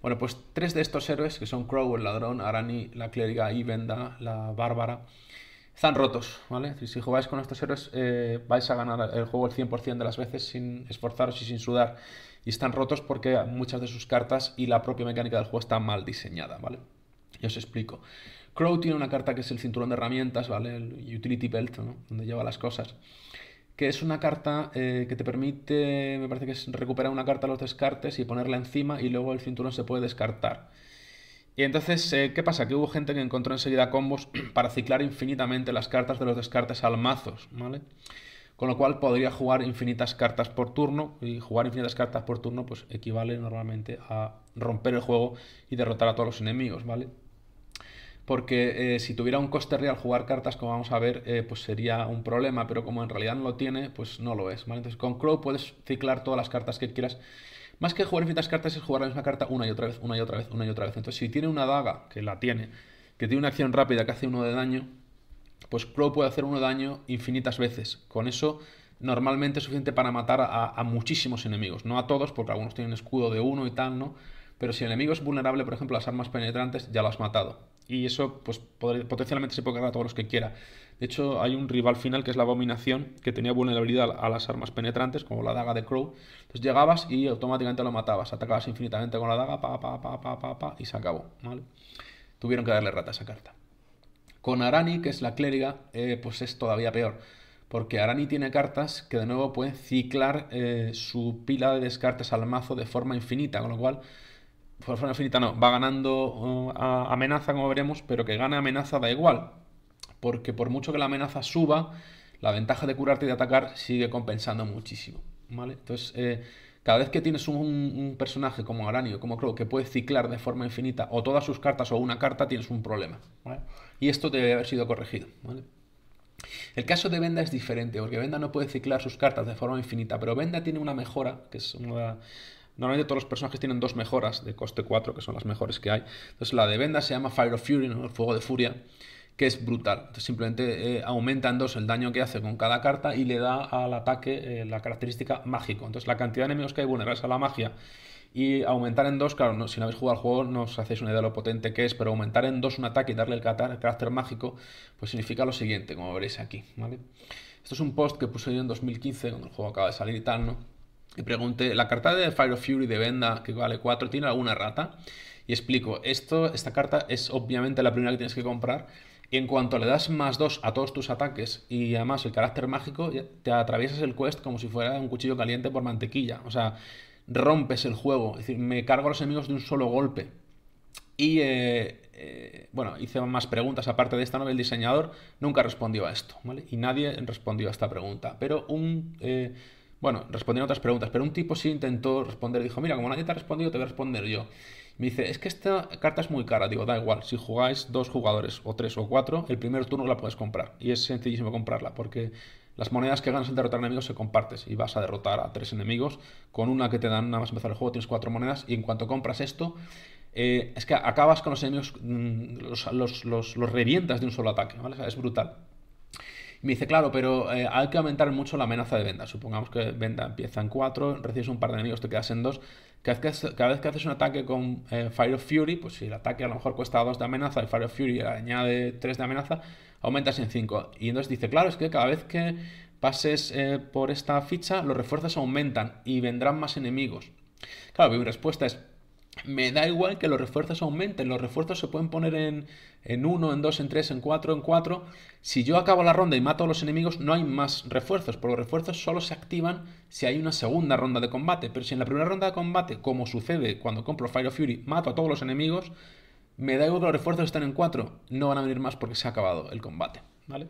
Bueno, pues tres de estos héroes, que son Crow, el ladrón, Arani, la clériga y Venda, la bárbara, están rotos, ¿vale? Si jugáis con estos héroes eh, vais a ganar el juego el 100% de las veces sin esforzaros y sin sudar. Y están rotos porque muchas de sus cartas y la propia mecánica del juego está mal diseñada, ¿vale? Y os explico. Crow tiene una carta que es el cinturón de herramientas, ¿vale? El utility belt, ¿no? Donde lleva las cosas. Que es una carta eh, que te permite, me parece que es recuperar una carta a los descartes y ponerla encima y luego el cinturón se puede descartar. Y entonces, eh, ¿qué pasa? Que hubo gente que encontró enseguida combos [clears throat] para ciclar infinitamente las cartas de los descartes al mazo, ¿vale? Con lo cual podría jugar infinitas cartas por turno, y jugar infinitas cartas por turno pues equivale normalmente a romper el juego y derrotar a todos los enemigos, ¿vale? porque eh, si tuviera un coste real jugar cartas, como vamos a ver, eh, pues sería un problema, pero como en realidad no lo tiene, pues no lo es, ¿vale? Entonces con Crow puedes ciclar todas las cartas que quieras más que jugar infinitas cartas es jugar la misma carta una y otra vez, una y otra vez, una y otra vez. Entonces, si tiene una daga, que la tiene, que tiene una acción rápida que hace uno de daño, pues Crow puede hacer uno de daño infinitas veces. Con eso, normalmente es suficiente para matar a, muchísimos enemigos. No a todos, porque algunos tienen escudo de uno y tal, ¿no? Pero si el enemigo es vulnerable, por ejemplo, a las armas penetrantes, ya lo has matado. Y eso, pues, potencialmente se puede cargar a todos los que quiera. De hecho, hay un rival final que es la abominación, que tenía vulnerabilidad a las armas penetrantes, como la daga de Crow. Entonces llegabas y automáticamente lo matabas. Atacabas infinitamente con la daga, pa, pa, pa, pa, pa, pa, y se acabó. ¿vale? Tuvieron que darle rata a esa carta. Con Arani, que es la clériga, eh, pues es todavía peor. Porque Arani tiene cartas que de nuevo pueden ciclar eh, su pila de descartes al mazo de forma infinita, con lo cual por forma infinita no, va ganando uh, amenaza, como veremos, pero que gane amenaza da igual. Porque por mucho que la amenaza suba, la ventaja de curarte y de atacar sigue compensando muchísimo. ¿Vale? Entonces, eh, cada vez que tienes un, personaje como Aranio, como creo, que puede ciclar de forma infinita o todas sus cartas o una carta, tienes un problema. Y esto debe haber sido corregido. El caso de Venda es diferente, porque Venda no puede ciclar sus cartas de forma infinita, pero Venda tiene una mejora, que es una Normalmente todos los personajes tienen dos mejoras de coste 4, que son las mejores que hay. Entonces la de Venda se llama Fire of Fury, ¿no? el fuego de furia, que es brutal. Entonces simplemente eh, aumenta en dos el daño que hace con cada carta y le da al ataque eh, la característica mágico. Entonces la cantidad de enemigos que hay vulnerables a la magia y aumentar en dos, claro, si no habéis jugado al juego no os hacéis una idea de lo potente que es, pero aumentar en dos un ataque y darle el carácter mágico, pues significa lo siguiente, como veréis aquí, ¿vale? Esto es un post que puse yo en 2015, cuando el juego acaba de salir y tal, ¿no? Y pregunté, ¿la carta de Fire of Fury de Venda, que vale 4, tiene alguna rata? Y explico, esto, esta carta es obviamente la primera que tienes que comprar. Y en cuanto le das más 2 a todos tus ataques y además el carácter mágico, te atraviesas el quest como si fuera un cuchillo caliente por mantequilla. O sea, rompes el juego. Es decir, me cargo a los enemigos de un solo golpe. Y eh, eh, bueno, hice más preguntas aparte de esta, ¿no? El diseñador nunca respondió a esto, ¿vale? Y nadie respondió a esta pregunta. Pero un eh, bueno, a otras preguntas, pero un tipo sí intentó responder. Dijo, mira, como nadie te ha respondido, te voy a responder yo. Me dice, es que esta carta es muy cara. Digo, da igual, si jugáis dos jugadores o tres o cuatro, el primer turno la puedes comprar. Y es sencillísimo comprarla, porque las monedas que ganas al derrotar enemigos se compartes y vas a derrotar a tres enemigos. Con una que te dan nada más empezar el juego tienes cuatro monedas y en cuanto compras esto, eh, es que acabas con los enemigos, mm, los, revientas de un solo ataque, ¿vale? es brutal me dice, claro, pero eh, hay que aumentar mucho la amenaza de venta. Supongamos que venta empieza en 4, recibes un par de enemigos, te quedas en 2. Cada vez que, haces un ataque con eh, Fire of Fury, pues si el ataque a lo mejor cuesta 2 de amenaza y Fire of Fury añade 3 de amenaza, aumentas en 5. Y entonces dice, claro, es que cada vez que pases eh, por esta ficha, los refuerzos aumentan y vendrán más enemigos. Claro, mi respuesta es, me da igual que los refuerzos aumenten. Los refuerzos se pueden poner en, en 1, en 2, en 3, en 4, en 4. Si yo acabo la ronda y mato a los enemigos, no hay más refuerzos, porque los refuerzos solo se activan si hay una segunda ronda de combate. Pero si en la primera ronda de combate, como sucede cuando compro Fire of Fury, mato a todos los enemigos, me da igual que los refuerzos estén en 4, no van a venir más porque se ha acabado el combate, ¿vale?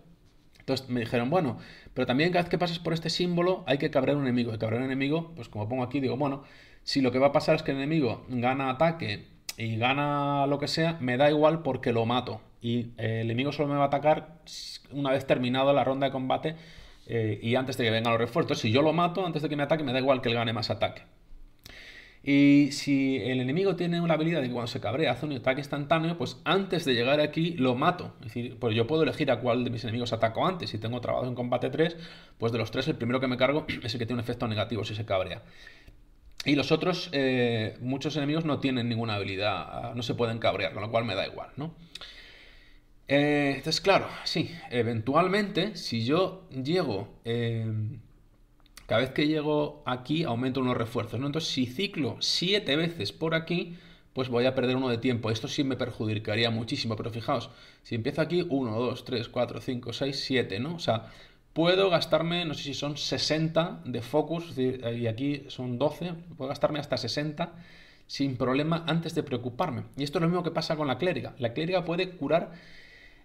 Entonces me dijeron, bueno, pero también cada vez que pases por este símbolo hay que cabrear un enemigo. Y cabrear un enemigo, pues como pongo aquí, digo, bueno, si lo que va a pasar es que el enemigo gana ataque y gana lo que sea, me da igual porque lo mato. Y eh, el enemigo solo me va a atacar una vez terminada la ronda de combate eh, y antes de que vengan los refuerzos. Si yo lo mato, antes de que me ataque, me da igual que él gane más ataque. Y si el enemigo tiene una habilidad de cuando se cabrea hace un ataque instantáneo, pues antes de llegar aquí lo mato. Es decir, pues yo puedo elegir a cuál de mis enemigos ataco antes. Si tengo trabajo en combate 3, pues de los tres el primero que me cargo [clears throat] es el que tiene un efecto negativo si se cabrea. Y los otros, eh, muchos enemigos no tienen ninguna habilidad, ah, no se pueden cabrear, con lo cual me da igual, ¿no? Eh, entonces, claro, sí, eventualmente, si yo llego, eh, cada vez que llego aquí, aumento unos refuerzos, ¿no? Entonces, si ciclo siete veces por aquí, pues voy a perder uno de tiempo. Esto sí me perjudicaría muchísimo, pero fijaos, si empiezo aquí, 1, 2, 3, 4, 5, seis, siete, ¿no? O sea, puedo gastarme, no sé si son 60 de focus, eh, y aquí son 12, puedo gastarme hasta 60 sin problema antes de preocuparme. Y esto es lo mismo que pasa con la clériga. La clériga puede curar,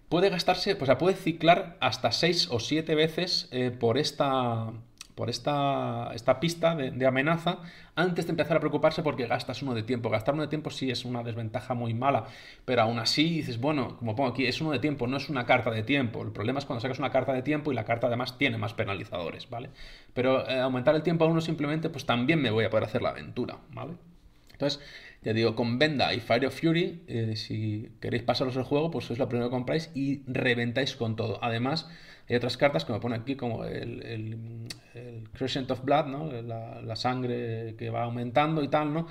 puede gastarse, o sea, puede ciclar hasta 6 o 7 veces eh, por esta por esta, pista de, amenaza antes de empezar a preocuparse porque gastas uno de tiempo. Gastar uno de tiempo sí es una desventaja muy mala, pero aún así dices, bueno, como pongo aquí, es uno de tiempo, no es una carta de tiempo. El problema es cuando sacas una carta de tiempo y la carta además tiene más penalizadores, ¿vale? Pero eh, aumentar el tiempo a uno simplemente, pues también me voy a poder hacer la aventura, ¿vale? Entonces, ya digo, con Venda y Fire of Fury, eh, si queréis pasaros el juego, pues es lo primero que compráis y reventáis con todo. Además, hay otras cartas que me ponen aquí como el, Crescent of Blood, ¿no? La, sangre que va aumentando y tal, ¿no?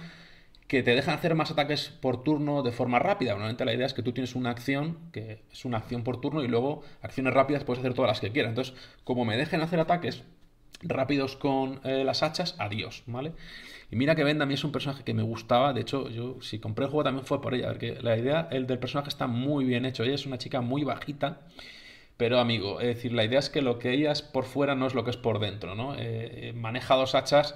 que te dejan hacer más ataques por turno de forma rápida. Normalmente la idea es que tú tienes una acción, que es una acción por turno, y luego acciones rápidas puedes hacer todas las que quieras. Entonces, como me dejen hacer ataques rápidos con eh, las hachas, adiós, ¿vale? Y mira que Venda a mí es un personaje que me gustaba, de hecho, yo si compré el juego también fue por ella, porque la idea el del personaje está muy bien hecho, ella es una chica muy bajita, pero amigo, es decir, la idea es que lo que ella es por fuera no es lo que es por dentro, ¿no? Eh, eh, maneja dos hachas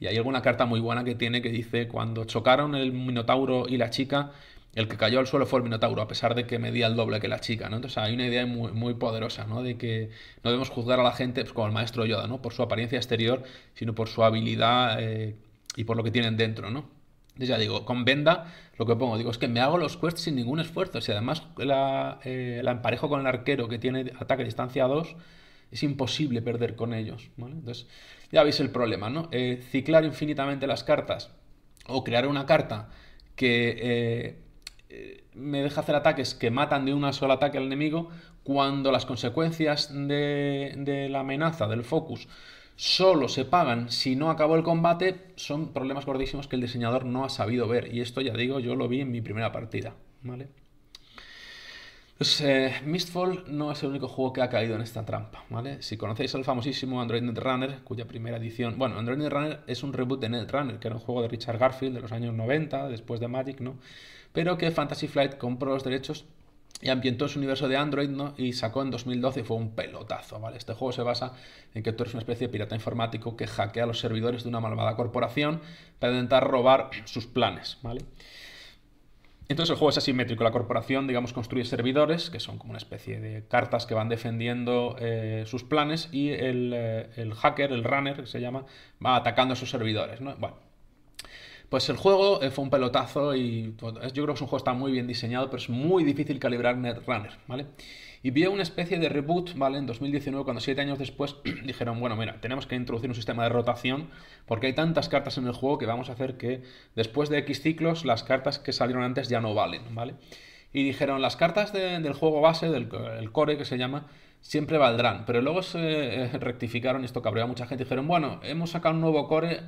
y hay alguna carta muy buena que tiene que dice, cuando chocaron el Minotauro y la chica, el que cayó al suelo fue el Minotauro, a pesar de que medía el doble que la chica, ¿no? Entonces hay una idea muy, poderosa, ¿no? De que no debemos juzgar a la gente pues, como el maestro Yoda, ¿no? Por su apariencia exterior, sino por su habilidad eh, y por lo que tienen dentro, ¿no? Entonces ya digo, con Venda lo que pongo. Digo, es que me hago los quests sin ningún esfuerzo. Si además la, eh, emparejo con el arquero que tiene ataque a distancia 2, es imposible perder con ellos. ¿vale? Entonces, ya veis el problema, ¿no? Eh, ciclar infinitamente las cartas o crear una carta que eh, me deja hacer ataques que matan de una sola ataque al enemigo cuando las consecuencias de, de la amenaza, del focus, solo se pagan si no acabó el combate, son problemas gordísimos que el diseñador no ha sabido ver. Y esto ya digo, yo lo vi en mi primera partida. ¿vale? Pues, eh, Mistfall no es el único juego que ha caído en esta trampa, ¿vale? Si conocéis al famosísimo Android Netrunner, cuya primera edición... Bueno, Android Netrunner es un reboot de Netrunner, que era un juego de Richard Garfield de los años 90, después de Magic, ¿no? Pero que Fantasy Flight compró los derechos y ambientó su universo de Android, ¿no? Y sacó en 2012 y fue un pelotazo, ¿vale? Este juego se basa en que tú eres una especie de pirata informático que hackea los servidores de una malvada corporación para intentar robar sus planes, ¿vale? Entonces el juego es asimétrico. La corporación, digamos, construye servidores, que son como una especie de cartas que van defendiendo eh, sus planes, y el, eh, el, hacker, el runner, que se llama, va atacando a sus servidores, ¿no? Bueno, pues el juego eh, fue un pelotazo y pues, yo creo que es un juego está muy bien diseñado, pero es muy difícil calibrar Netrunner, ¿vale? Y vio una especie de reboot, ¿vale? En 2019, cuando siete años después [clears throat] dijeron, bueno, mira, tenemos que introducir un sistema de rotación porque hay tantas cartas en el juego que vamos a hacer que después de X ciclos las cartas que salieron antes ya no valen, ¿vale? Y dijeron, las cartas del juego base, del core que se llama, siempre valdrán. Pero luego se eh, rectificaron, y esto cabreó a mucha gente, y dijeron, bueno, hemos sacado un nuevo core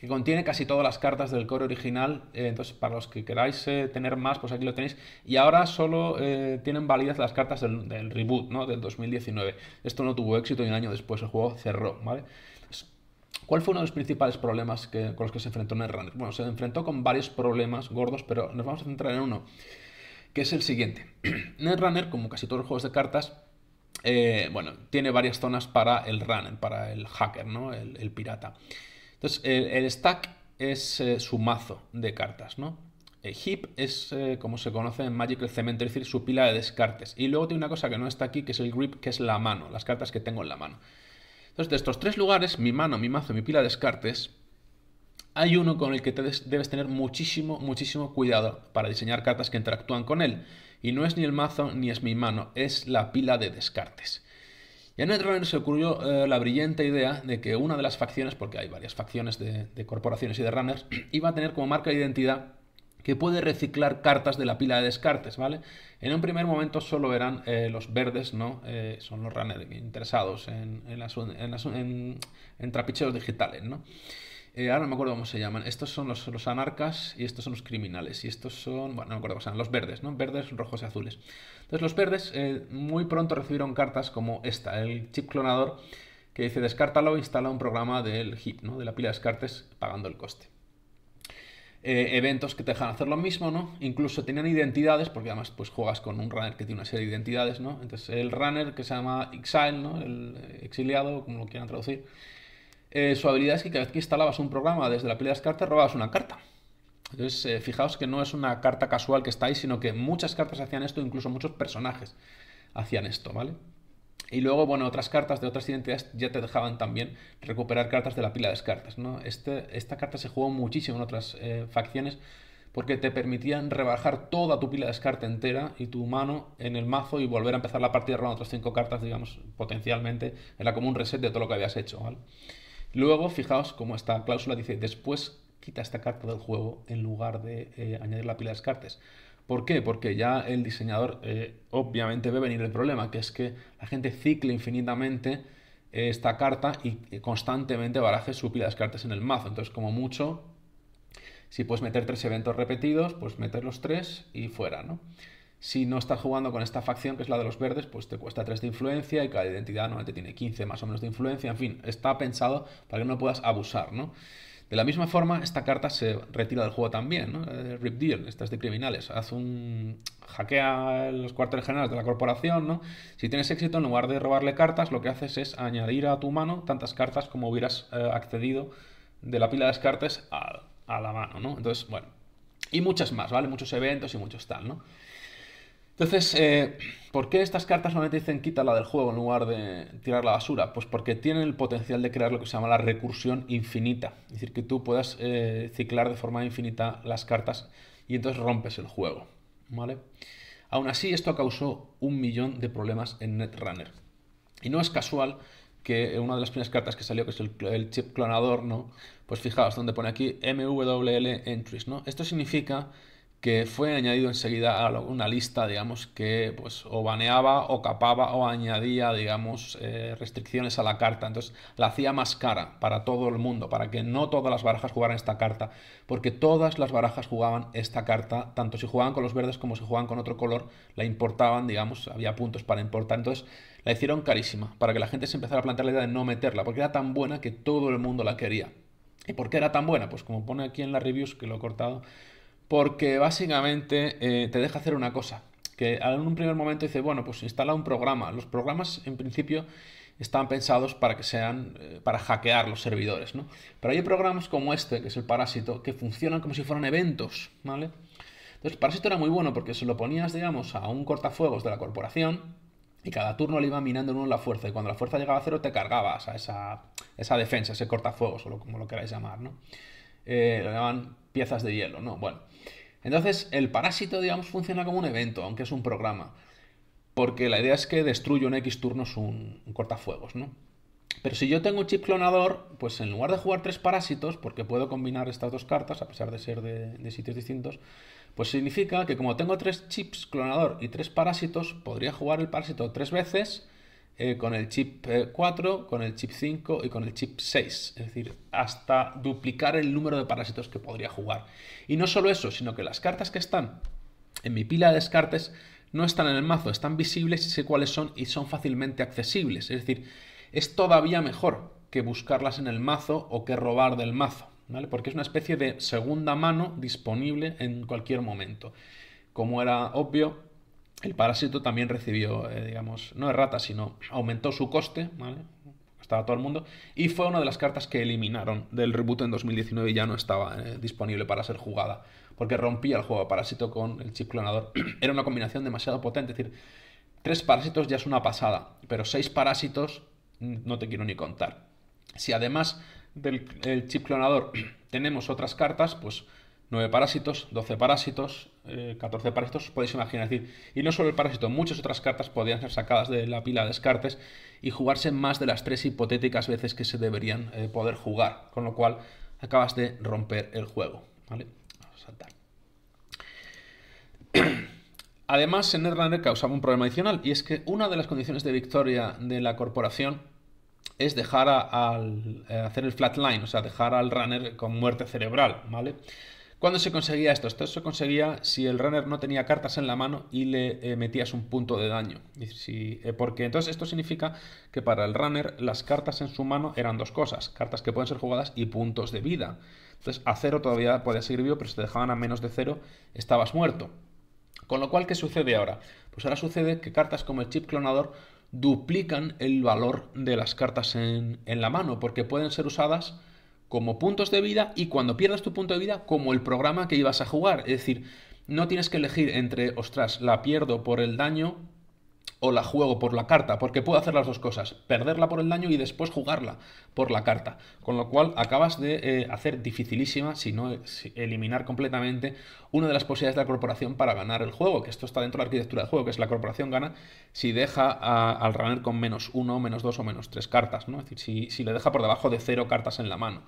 que contiene casi todas las cartas del core original. Eh, entonces, para los que queráis eh, tener más, pues aquí lo tenéis. Y ahora solo eh, tienen válidas las cartas del, reboot, ¿no? Del 2019. Esto no tuvo éxito y un año después el juego cerró, ¿vale? ¿Cuál fue uno de los principales problemas con los que se enfrentó Netrunner? Bueno, se enfrentó con varios problemas gordos, pero nos vamos a centrar en uno, que es el siguiente. [clears throat] Netrunner, como casi todos los juegos de cartas, bueno, tiene varias zonas para el runner, para el hacker, ¿no? el pirata. Entonces, el, stack es eh, su mazo de cartas, ¿no? El heap es eh, como se conoce en Magic el cemento, es decir, su pila de descartes. Y luego tiene una cosa que no está aquí, que es el grip, que es la mano, las cartas que tengo en la mano. Entonces, de estos tres lugares, mi mano, mi mazo, mi pila de descartes, hay uno con el que debes tener muchísimo, muchísimo cuidado para diseñar cartas que interactúan con él. Y no es ni el mazo ni es mi mano, es la pila de descartes. Y en Netrunner se ocurrió eh, la brillante idea de que una de las facciones, porque hay varias facciones de, corporaciones y de runners, [clears throat] iba a tener como marca de identidad que puede reciclar cartas de la pila de descartes, ¿vale? En un primer momento solo eran eh, los verdes, ¿no? Eh, son los runners interesados en, en, trapicheos digitales, ¿no? Eh, ahora no me acuerdo cómo se llaman. Estos son los, anarcas y estos son los criminales. Y estos son, bueno, no me acuerdo cómo se llaman, los verdes, ¿no? Verdes, rojos y azules. Entonces los verdes eh, muy pronto recibieron cartas como esta, el chip clonador, que dice descártalo, instala un programa del HIP, ¿no? De la pila de descartes, pagando el coste. Eh, eventos que te dejan hacer lo mismo, ¿no? Incluso tenían identidades, porque además pues juegas con un runner que tiene una serie de identidades, ¿no? Entonces el runner que se llama Exile, ¿no? El exiliado, como lo quieran traducir, eh, su habilidad es que cada vez que instalabas un programa desde la pila de las cartas, robabas una carta. Entonces, eh, fijaos que no es una carta casual que está ahí, sino que muchas cartas hacían esto, incluso muchos personajes hacían esto, ¿vale? Y luego, bueno, otras cartas de otras identidades ya te dejaban también recuperar cartas de la pila de cartas, ¿no? Este, esta carta se jugó muchísimo en otras eh, facciones porque te permitían rebajar toda tu pila de descarte entera y tu mano en el mazo y volver a empezar la partida robando otras cinco cartas, digamos, potencialmente, era como un reset de todo lo que habías hecho, ¿vale? Luego, fijaos cómo esta cláusula dice, después quita esta carta del juego en lugar de eh, añadir la pila de descartes. ¿Por qué? Porque ya el diseñador eh, obviamente ve venir el problema, que es que la gente cicle infinitamente eh, esta carta y constantemente baraje su pila de descartes en el mazo. Entonces, como mucho, si puedes meter tres eventos repetidos, pues meter los tres y fuera, ¿no? Si no estás jugando con esta facción, que es la de los verdes, pues te cuesta 3 de influencia y cada identidad normalmente tiene 15 más o menos de influencia. En fin, está pensado para que no puedas abusar, ¿no? De la misma forma, esta carta se retira del juego también, ¿no? Eh, Rip Deal, estas de criminales. Haz un... hackea los cuarteles generales de la corporación, ¿no? Si tienes éxito, en lugar de robarle cartas, lo que haces es añadir a tu mano tantas cartas como hubieras eh, accedido de la pila de descartes a, a la mano, ¿no? Entonces, bueno. Y muchas más, ¿vale? Muchos eventos y muchos tal, ¿no? Entonces, eh, ¿por qué estas cartas normalmente dicen quítala del juego en lugar de tirar la basura? Pues porque tienen el potencial de crear lo que se llama la recursión infinita. Es decir, que tú puedas eh, ciclar de forma infinita las cartas y entonces rompes el juego. ¿Vale? Aún así, esto causó un millón de problemas en Netrunner. Y no es casual que una de las primeras cartas que salió, que es el, chip clonador, ¿no? Pues fijaos, donde pone aquí MWL entries, ¿no? Esto significa que fue añadido enseguida a una lista, digamos, que pues o baneaba o capaba o añadía, digamos, eh, restricciones a la carta. Entonces la hacía más cara para todo el mundo, para que no todas las barajas jugaran esta carta, porque todas las barajas jugaban esta carta, tanto si jugaban con los verdes como si jugaban con otro color, la importaban, digamos, había puntos para importar. Entonces la hicieron carísima, para que la gente se empezara a plantear la idea de no meterla, porque era tan buena que todo el mundo la quería. ¿Y por qué era tan buena? Pues como pone aquí en las reviews que lo he cortado, porque básicamente eh, te deja hacer una cosa, que en un primer momento dice, bueno, pues instala un programa. Los programas en principio están pensados para que sean, eh, para hackear los servidores, ¿no? Pero hay programas como este, que es el Parásito, que funcionan como si fueran eventos, ¿vale? Entonces, el Parásito era muy bueno porque se lo ponías, digamos, a un cortafuegos de la corporación y cada turno le iba minando uno la fuerza y cuando la fuerza llegaba a cero te cargabas a esa, esa defensa, ese cortafuegos o como lo queráis llamar, ¿no? Eh, lo llamaban piezas de hielo, ¿no? Bueno, entonces, el parásito, digamos, funciona como un evento, aunque es un programa. Porque la idea es que destruyo en X turnos un, cortafuegos, ¿no? Pero si yo tengo un chip clonador, pues en lugar de jugar tres parásitos, porque puedo combinar estas dos cartas, a pesar de ser de, de, sitios distintos, pues significa que como tengo tres chips clonador y tres parásitos, podría jugar el parásito tres veces eh, con el chip 4, eh, con el chip 5 y con el chip 6. Es decir, hasta duplicar el número de parásitos que podría jugar. Y no solo eso, sino que las cartas que están en mi pila de descartes no están en el mazo, están visibles y sé cuáles son y son fácilmente accesibles. Es decir, es todavía mejor que buscarlas en el mazo o que robar del mazo, ¿vale? Porque es una especie de segunda mano disponible en cualquier momento. Como era obvio, el parásito también recibió, eh, digamos, no errata, sino aumentó su coste, ¿vale? Estaba todo el mundo, y fue una de las cartas que eliminaron del reboot en 2019 y ya no estaba eh, disponible para ser jugada, porque rompía el juego de parásito con el chip clonador. [clears throat] Era una combinación demasiado potente, es decir, tres parásitos ya es una pasada, pero seis parásitos mm, no te quiero ni contar. Si además del chip clonador [clears throat] tenemos otras cartas, pues 9 parásitos, 12 parásitos, 14 eh, parásitos, podéis imaginar. decir, y no solo el parásito, muchas otras cartas podrían ser sacadas de la pila de descartes y jugarse más de las tres hipotéticas veces que se deberían eh, poder jugar, con lo cual acabas de romper el juego. ¿vale? saltar. [clears throat] Además, en Netrunner causaba un problema adicional, y es que una de las condiciones de victoria de la corporación es dejar al eh, hacer el flatline, o sea, dejar al runner con muerte cerebral, ¿vale? ¿Cuándo se conseguía esto? Esto se conseguía si el runner no tenía cartas en la mano y le eh, metías un punto de daño. Eh, porque entonces esto significa que para el runner las cartas en su mano eran dos cosas, cartas que pueden ser jugadas y puntos de vida. Entonces a cero todavía podías seguir vivo, pero si te dejaban a menos de cero estabas muerto. Con lo cual, ¿qué sucede ahora? Pues ahora sucede que cartas como el chip clonador duplican el valor de las cartas en la mano, porque pueden ser usadas como puntos de vida y cuando pierdas tu punto de vida como el programa que ibas a jugar. Es decir, no tienes que elegir entre, ostras, la pierdo por el daño o la juego por la carta, porque puedo hacer las dos cosas, perderla por el daño y después jugarla por la carta, con lo cual acabas de eh, hacer dificilísima, si no eliminar completamente, una de las posibilidades de la corporación para ganar el juego, que esto está dentro de la arquitectura del juego, que es la corporación gana si deja al runner con menos uno, menos dos o menos tres cartas, ¿no? es decir, si, si le deja por debajo de cero cartas en la mano.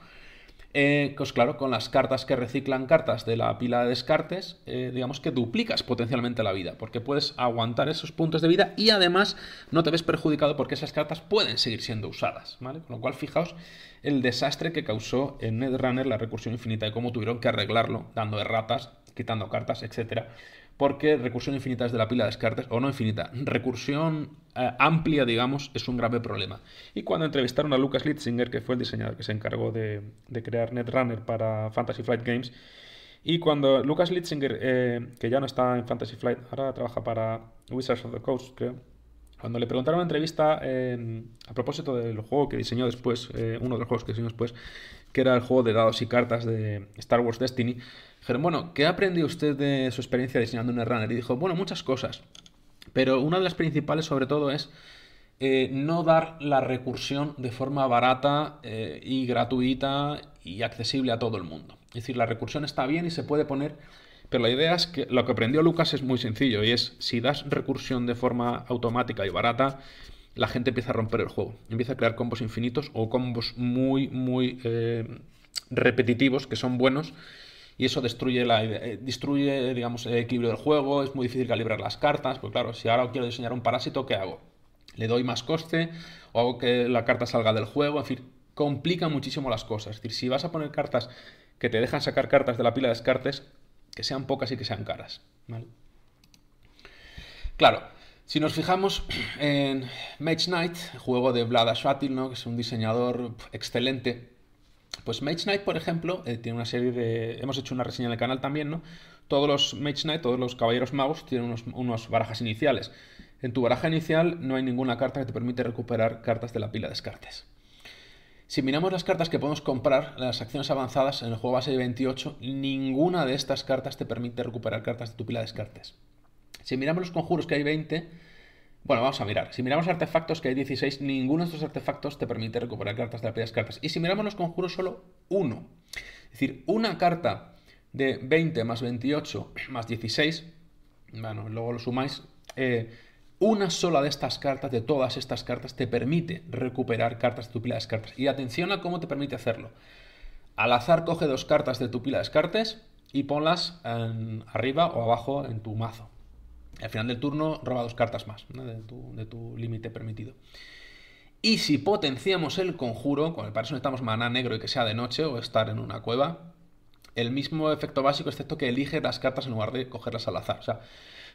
Eh, pues claro, con las cartas que reciclan cartas de la pila de descartes, eh, digamos que duplicas potencialmente la vida, porque puedes aguantar esos puntos de vida y además no te ves perjudicado porque esas cartas pueden seguir siendo usadas, Con lo cual, fijaos el desastre que causó en Netrunner la recursión infinita y cómo tuvieron que arreglarlo, dando erratas, quitando cartas, etcétera, porque recursión infinita es de la pila de cartas, o no infinita, recursión eh, amplia, digamos, es un grave problema. Y cuando entrevistaron a Lucas Litzinger, que fue el diseñador que se encargó de, crear Netrunner para Fantasy Flight Games, y cuando Lucas Litzinger, eh, que ya no está en Fantasy Flight, ahora trabaja para Wizards of the Coast, creo, cuando le preguntaron en una entrevista eh, a propósito del juego que diseñó después, uno de los juegos que diseñó después, que era el juego de dados y cartas de Star Wars Destiny, Dijeron, bueno, ¿qué aprendido usted de su experiencia diseñando un runner? Y dijo, bueno, muchas cosas. Pero una de las principales, sobre todo, es eh, no dar la recursión de forma barata eh, y gratuita y accesible a todo el mundo. Es decir, la recursión está bien y se puede poner, pero la idea es que lo que aprendió Lucas es muy sencillo y es si das recursión de forma automática y barata, la gente empieza a romper el juego, empieza a crear combos infinitos o combos muy, muy eh, repetitivos que son buenos y eso destruye, la, eh, destruye digamos, el equilibrio del juego, es muy difícil calibrar las cartas, porque claro, si ahora quiero diseñar un parásito, ¿qué hago? ¿Le doy más coste o hago que la carta salga del juego? En fin, complica muchísimo las cosas. Es decir, si vas a poner cartas que te dejan sacar cartas de la pila de descartes, que sean pocas y que sean caras. Claro, si nos fijamos en Mage Knight, juego de Vlad Ashatil, ¿no? que es un diseñador excelente, pues Mage Knight, por ejemplo, eh, tiene una serie de... Hemos hecho una reseña en el canal también, ¿no? Todos los Mage Knight, todos los Caballeros Magos tienen unos, barajas iniciales. En tu baraja inicial no hay ninguna carta que te permite recuperar cartas de la pila de descartes. Si miramos las cartas que podemos comprar, las acciones avanzadas en el juego base de 28, ninguna de estas cartas te permite recuperar cartas de tu pila de descartes. Si miramos los conjuros que hay 20, bueno, vamos a mirar. Si miramos artefactos, que hay 16, ninguno de estos artefactos te permite recuperar cartas de pila de cartas. Y si miramos los conjuros, solo uno. Es decir, una carta de 20 más 28 más 16, bueno, luego lo sumáis, eh, una sola de estas cartas, de todas estas cartas, te permite recuperar cartas de tu pila de cartas. Y atención a cómo te permite hacerlo. Al azar coge dos cartas de tu pila de descartes y ponlas arriba o abajo en tu mazo al final del turno roba dos cartas más de tu, límite permitido. Y si potenciamos el conjuro, con el para eso necesitamos maná negro y que sea de noche o estar en una cueva, el mismo efecto básico, excepto que elige las cartas en lugar de cogerlas al azar. O sea,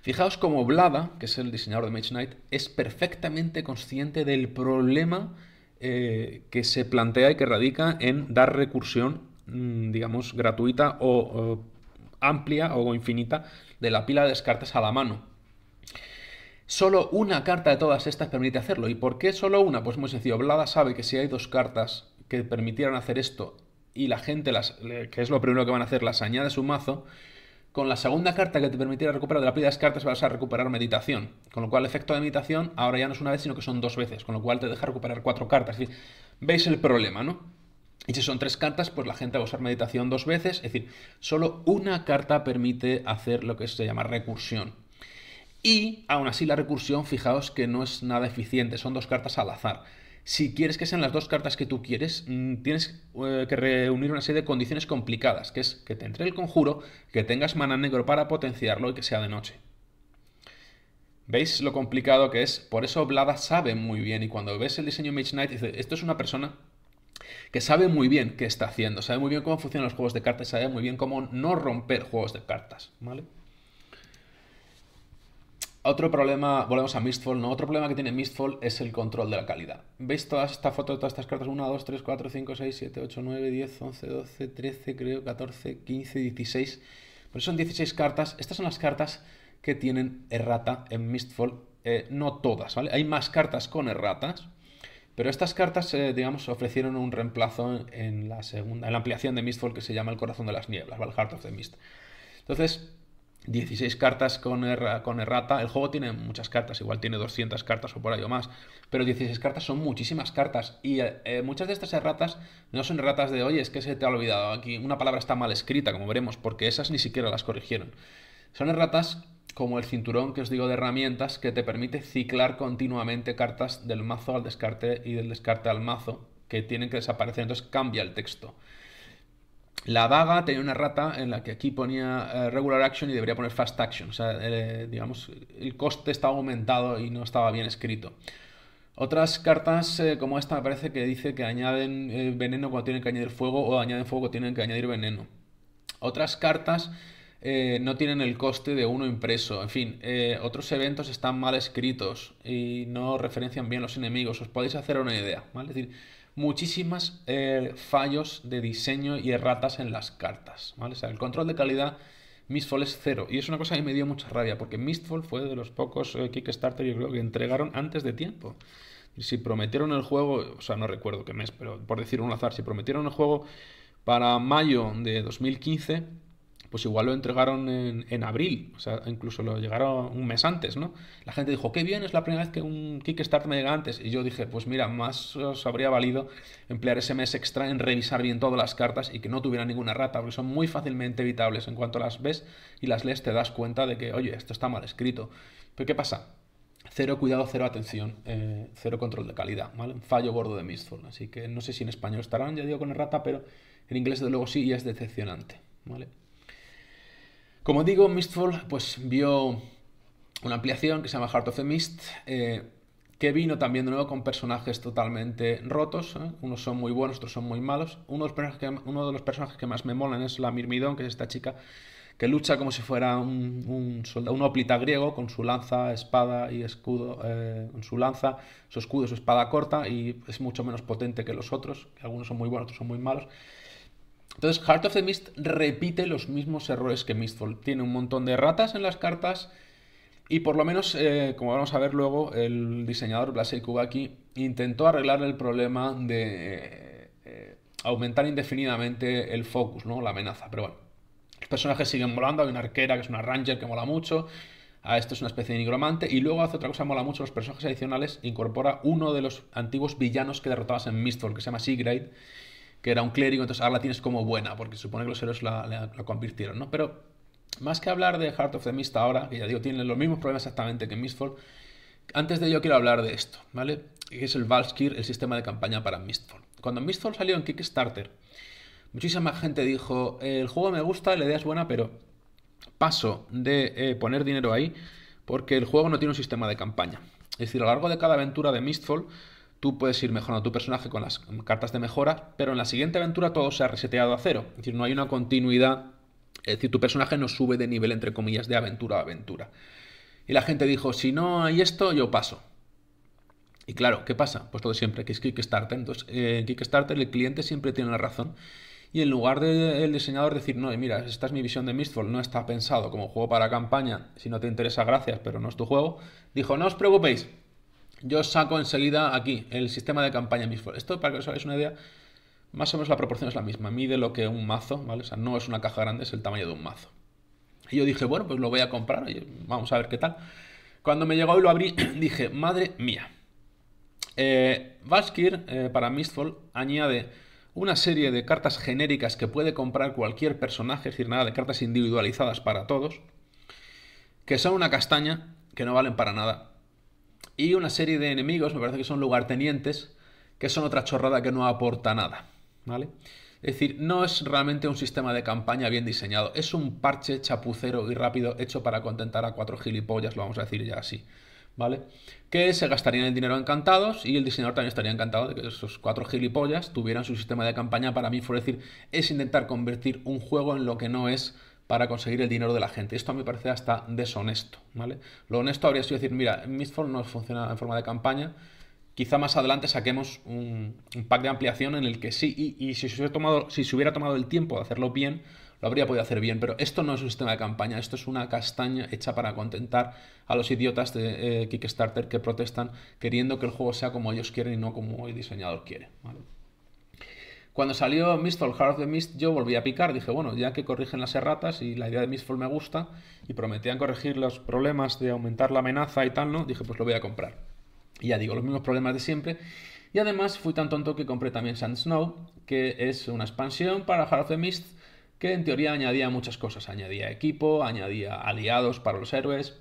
fijaos como Blada, que es el diseñador de Mage Knight, es perfectamente consciente del problema eh, que se plantea y que radica en dar recursión, mm, digamos, gratuita o, o amplia o infinita de la pila de descartes a la mano Solo una carta de todas estas permite hacerlo. ¿Y por qué solo una? Pues muy sencillo. Blada sabe que si hay dos cartas que permitieran hacer esto y la gente, las, que es lo primero que van a hacer, las añade a su mazo, con la segunda carta que te permitiera recuperar de la pila de cartas vas a recuperar meditación. Con lo cual el efecto de meditación ahora ya no es una vez, sino que son dos veces, con lo cual te deja recuperar cuatro cartas. Es decir, veis el problema, ¿no? Y si son tres cartas, pues la gente va a usar meditación dos veces. Es decir, solo una carta permite hacer lo que se llama recursión. Y aún así la recursión, fijaos que no es nada eficiente, son dos cartas al azar. Si quieres que sean las dos cartas que tú quieres, mm, tienes eh, que reunir una serie de condiciones complicadas, que es que te entre el conjuro, que tengas mana negro para potenciarlo y que sea de noche. ¿Veis lo complicado que es? Por eso Blada sabe muy bien y cuando ves el diseño Mage Knight dice esto es una persona que sabe muy bien qué está haciendo, sabe muy bien cómo funcionan los juegos de cartas, sabe muy bien cómo no romper juegos de cartas, ¿vale? Otro problema, volvemos a Mistfall, ¿no? Otro problema que tiene Mistfall es el control de la calidad. ¿Veis toda esta foto de todas estas cartas? 1, 2, 3, 4, 5, 6, 7, 8, 9, 10, 11, 12, 13, creo, 14, 15, 16. Pues son 16 cartas. Estas son las cartas que tienen errata en Mistfall. Eh, no todas, ¿vale? Hay más cartas con erratas, pero estas cartas, eh, digamos, ofrecieron un reemplazo en, la segunda, en la ampliación de Mistfall que se llama El Corazón de las Nieblas, ¿vale? Heart of the Mist. Entonces, 16 cartas con, con, errata. El juego tiene muchas cartas, igual tiene 200 cartas o por ahí o más. Pero 16 cartas son muchísimas cartas. Y eh, eh, muchas de estas erratas no son erratas de, oye, es que se te ha olvidado aquí. Una palabra está mal escrita, como veremos, porque esas ni siquiera las corrigieron. Son erratas como el cinturón que os digo de herramientas que te permite ciclar continuamente cartas del mazo al descarte y del descarte al mazo que tienen que desaparecer. Entonces cambia el texto. La vaga tenía una rata en la que aquí ponía eh, regular action y debería poner fast action. O sea, eh, digamos, el coste estaba aumentado y no estaba bien escrito. Otras cartas eh, como esta me parece que dice que añaden veneno cuando tienen que añadir fuego o añaden fuego cuando tienen que añadir veneno. Otras cartas no tienen el coste de uno impreso. En fin, otros eventos están mal escritos y no referencian bien los enemigos. Os podéis hacer una idea. ¿vale? Es decir, muchísimas eh, fallos de diseño y erratas en las cartas, el control de calidad Mistfall es cero. Y es una cosa que me dio mucha rabia, porque Mistfall fue de los pocos eh, Kickstarter, yo creo, que entregaron antes de tiempo. si prometieron el juego, o sea, no recuerdo qué mes, pero por decir un azar, si prometieron el juego para mayo de 2015 pues igual lo entregaron en, en, abril, o sea, incluso lo llegaron un mes antes, ¿no? La gente dijo, qué bien, es la primera vez que un Kickstarter me llega antes. Y yo dije, pues mira, más os habría valido emplear ese mes extra en revisar bien todas las cartas y que no tuviera ninguna rata, porque son muy fácilmente evitables. En cuanto las ves y las lees, te das cuenta de que, oye, esto está mal escrito. Pero ¿qué pasa? Cero cuidado, cero atención, eh, cero control de calidad, ¿vale? fallo gordo de Mistful. Así que no sé si en español estarán, ya digo, con rata, pero en inglés, desde luego, sí, y es decepcionante, ¿vale? Como digo, Mistfall pues, vio una ampliación que se llama Heart of the Mist, eh, que vino también de nuevo con personajes totalmente rotos. ¿eh? Unos son muy buenos, otros son muy malos. Uno de, los personajes que, más me molan es la Mirmidón, que es esta chica que lucha como si fuera un, soldado, un óplita griego con su lanza, espada y escudo, eh, su lanza, su escudo, su espada corta y es mucho menos potente que los otros. Algunos son muy buenos, otros son muy malos. Entonces, Heart of the Mist repite los mismos errores que Mistfall. Tiene un montón de ratas en las cartas y por lo menos, eh, como vamos a ver luego, el diseñador Blasey Kubaki intentó arreglar el problema de eh, eh, aumentar indefinidamente el focus, ¿no? la amenaza. Pero bueno, los personajes siguen molando, Hay una arquera que es una ranger que mola mucho. A ah, esto es una especie de nigromante. Y luego hace otra cosa mola mucho. Los personajes adicionales incorpora uno de los antiguos villanos que derrotabas en Mistfall, que se llama Seagrade que era un clérigo, entonces ahora la tienes como buena, porque supone que los héroes la, convirtieron, ¿no? Pero más que hablar de Heart of the Mist ahora, que ya digo, tiene los mismos problemas exactamente que Mistfall, antes de ello quiero hablar de esto, ¿vale? Que es el Valskir, el sistema de campaña para Mistfall. Cuando Mistfall salió en Kickstarter, muchísima gente dijo, el juego me gusta, la idea es buena, pero paso de eh, poner dinero ahí porque el juego no tiene un sistema de campaña. Es decir, a lo largo de cada aventura de Mistfall, Tú puedes ir mejorando tu personaje con las cartas de mejora, pero en la siguiente aventura todo se ha reseteado a cero. Es decir, no hay una continuidad. Es decir, tu personaje no sube de nivel, entre comillas, de aventura a aventura. Y la gente dijo, si no hay esto, yo paso. Y claro, ¿qué pasa? Pues todo siempre, que es Kickstarter. Entonces, en eh, Kickstarter el cliente siempre tiene la razón. Y en lugar del diseñador decir, no, mira, esta es mi visión de Mistfall, no está pensado como juego para campaña, si no te interesa, gracias, pero no es tu juego, dijo, no os preocupéis, yo saco enseguida aquí el sistema de campaña Mistfall. Esto, para que os hagáis una idea, más o menos la proporción es la misma. Mide lo que un mazo, ¿vale? O sea, no es una caja grande, es el tamaño de un mazo. Y yo dije, bueno, pues lo voy a comprar, y vamos a ver qué tal. Cuando me llegó y lo abrí, [clears throat] dije, madre mía. Eh, eh para Mistfall, añade una serie de cartas genéricas que puede comprar cualquier personaje, es decir, nada de cartas individualizadas para todos, que son una castaña, que no valen para nada, y una serie de enemigos, me parece que son lugartenientes, que son otra chorrada que no aporta nada, ¿vale? Es decir, no es realmente un sistema de campaña bien diseñado, es un parche chapucero y rápido hecho para contentar a cuatro gilipollas, lo vamos a decir ya así, ¿vale? Que se gastarían el dinero encantados y el diseñador también estaría encantado de que esos cuatro gilipollas tuvieran su sistema de campaña para mí, fue decir, es intentar convertir un juego en lo que no es para conseguir el dinero de la gente. Esto a mí me parece hasta deshonesto, ¿vale? Lo honesto habría sido decir, mira, Mistfall no funciona en forma de campaña, quizá más adelante saquemos un, pack de ampliación en el que sí, y, si, se hubiera tomado, el tiempo de hacerlo bien, lo habría podido hacer bien, pero esto no es un sistema de campaña, esto es una castaña hecha para contentar a los idiotas de eh, Kickstarter que protestan queriendo que el juego sea como ellos quieren y no como el diseñador quiere, cuando salió Mistfall, Heart of the Mist, yo volví a picar. Dije, bueno, ya que corrigen las erratas y la idea de Mistfall me gusta y prometían corregir los problemas de aumentar la amenaza y tal, ¿no? Dije, pues lo voy a comprar. Y ya digo, los mismos problemas de siempre. Y además fui tan tonto que compré también Sand Snow, que es una expansión para Heart of the Mist que en teoría añadía muchas cosas. Añadía equipo, añadía aliados para los héroes,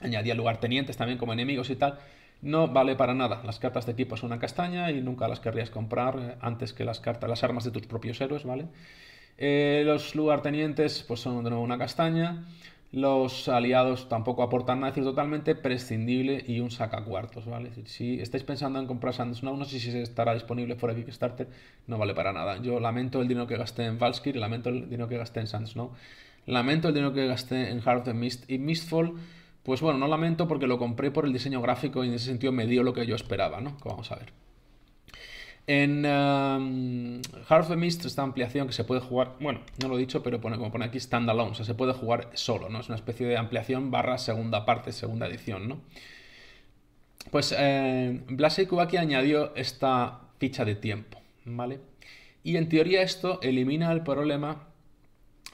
añadía lugartenientes también como enemigos y tal. No vale para nada. Las cartas de equipo son una castaña y nunca las querrías comprar eh, antes que las cartas, las armas de tus propios héroes, ¿vale? Eh, los lugartenientes pues son de nuevo una castaña. Los aliados tampoco aportan nada, es decir, totalmente prescindible y un sacacuartos, ¿vale? Si estáis pensando en comprar Sand Snow, no sé si estará disponible fuera de Kickstarter, no vale para nada. Yo lamento el dinero que gasté en y lamento el dinero que gasté en Sand Snow, lamento el dinero que gasté en Heart of the Mist y Mistfall pues bueno, no lamento porque lo compré por el diseño gráfico y en ese sentido me dio lo que yo esperaba, ¿no? vamos a ver. En um, Heart of Mist, esta ampliación que se puede jugar, bueno, no lo he dicho, pero como pone aquí, standalone, o sea, se puede jugar solo, ¿no? Es una especie de ampliación barra segunda parte, segunda edición, ¿no? Pues eh, Blase añadió esta ficha de tiempo, ¿vale? Y en teoría esto elimina el problema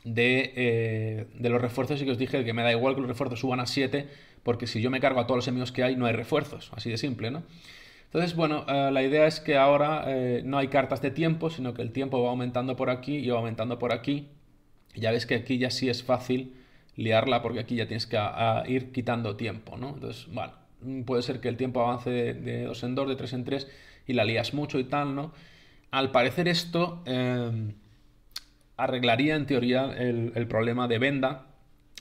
eh, de, los refuerzos y que os dije que me da igual que los refuerzos suban a 7, porque si yo me cargo a todos los enemigos que hay, no hay refuerzos, así de simple, ¿no? Entonces, bueno, eh, la idea es que ahora eh, no hay cartas de tiempo, sino que el tiempo va aumentando por aquí y va aumentando por aquí. Ya ves que aquí ya sí es fácil liarla porque aquí ya tienes que ir quitando tiempo, ¿no? Entonces, vale mm, puede ser que el tiempo avance de, 2 dos en dos, de tres en tres y la lías mucho y tal, ¿no? Al parecer esto... Em, arreglaría en teoría el, problema de Venda,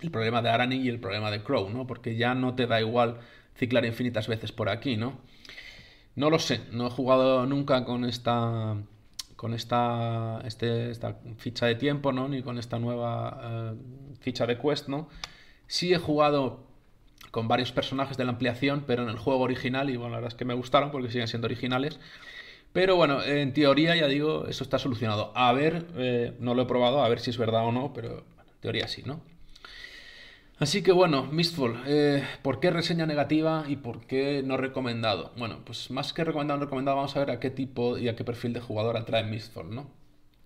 el problema de arany y el problema de Crow, ¿no? Porque ya no te da igual ciclar infinitas veces por aquí, ¿no? No lo sé, no he jugado nunca con esta con esta, este, esta ficha de tiempo, ¿no? Ni con esta nueva eh, ficha de quest, ¿no? Sí he jugado con varios personajes de la ampliación, pero en el juego original, y bueno, la verdad es que me gustaron porque siguen siendo originales, pero bueno, en teoría ya digo, eso está solucionado. A ver, eh, no lo he probado, a ver si es verdad o no, pero en teoría sí, ¿no? Así que bueno, Mistful, eh, ¿por qué reseña negativa y por qué no recomendado? Bueno, pues más que recomendado o no recomendado, vamos a ver a qué tipo y a qué perfil de jugador atrae Mistful, ¿no?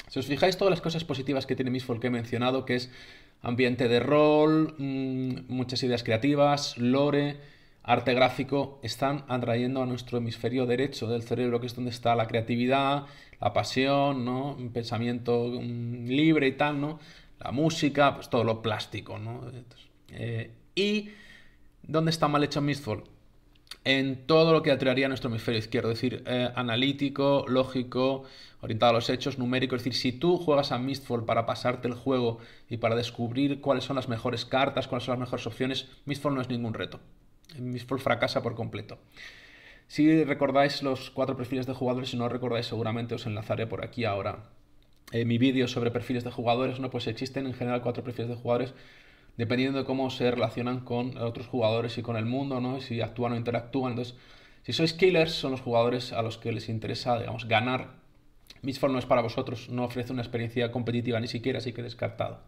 Si os fijáis, todas las cosas positivas que tiene Mistful que he mencionado, que es ambiente de rol, mm, muchas ideas creativas, lore arte gráfico están atrayendo a nuestro hemisferio derecho del cerebro, que es donde está la creatividad, la pasión, ¿no? Un pensamiento mm, libre y tal, ¿no? La música, pues todo lo plástico, ¿no? Eh, y ¿dónde está mal hecho Mistfall? En todo lo que atraería a nuestro hemisferio izquierdo, es decir, eh, analítico, lógico, orientado a los hechos, numérico. Es decir, si tú juegas a Mistfall para pasarte el juego y para descubrir cuáles son las mejores cartas, cuáles son las mejores opciones, Mistfall no es ningún reto. Mistfall fracasa por completo. Si recordáis los cuatro perfiles de jugadores, si no recordáis seguramente os enlazaré por aquí ahora eh, mi vídeo sobre perfiles de jugadores, ¿no? Pues existen en general cuatro perfiles de jugadores dependiendo de cómo se relacionan con otros jugadores y con el mundo, ¿no? Si actúan o interactúan. Entonces, si sois killers, son los jugadores a los que les interesa, ganar. Misfall no es para vosotros, no ofrece una experiencia competitiva ni siquiera, así que descartado.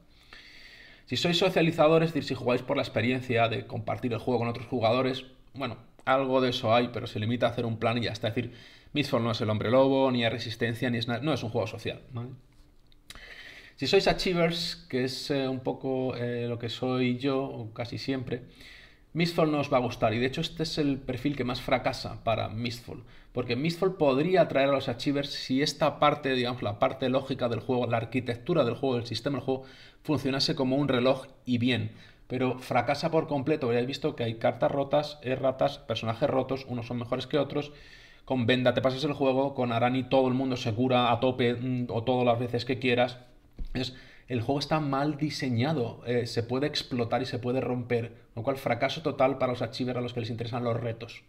Si sois socializadores, es decir, si jugáis por la experiencia de compartir el juego con otros jugadores, bueno, algo de eso hay, pero se limita a hacer un plan y ya está. Es decir, Midfall no es el hombre lobo, ni hay resistencia, ni es nada. No es un juego social. Si sois achievers, que es eh, un poco eh, lo que soy yo casi siempre, Mistfall no os va a gustar y de hecho este es el perfil que más fracasa para Mistfall, porque Mistfall podría atraer a los achievers si esta parte, digamos, la parte lógica del juego, la arquitectura del juego, el sistema del juego, funcionase como un reloj y bien. Pero fracasa por completo, habéis visto que hay cartas rotas, erratas, personajes rotos, unos son mejores que otros. Con Venda te pasas el juego, con Arani todo el mundo se cura a tope mm, o todas las veces que quieras. Es el juego está mal diseñado, eh, se puede explotar y se puede romper, lo cual fracaso total para los achievers a los que les interesan los retos.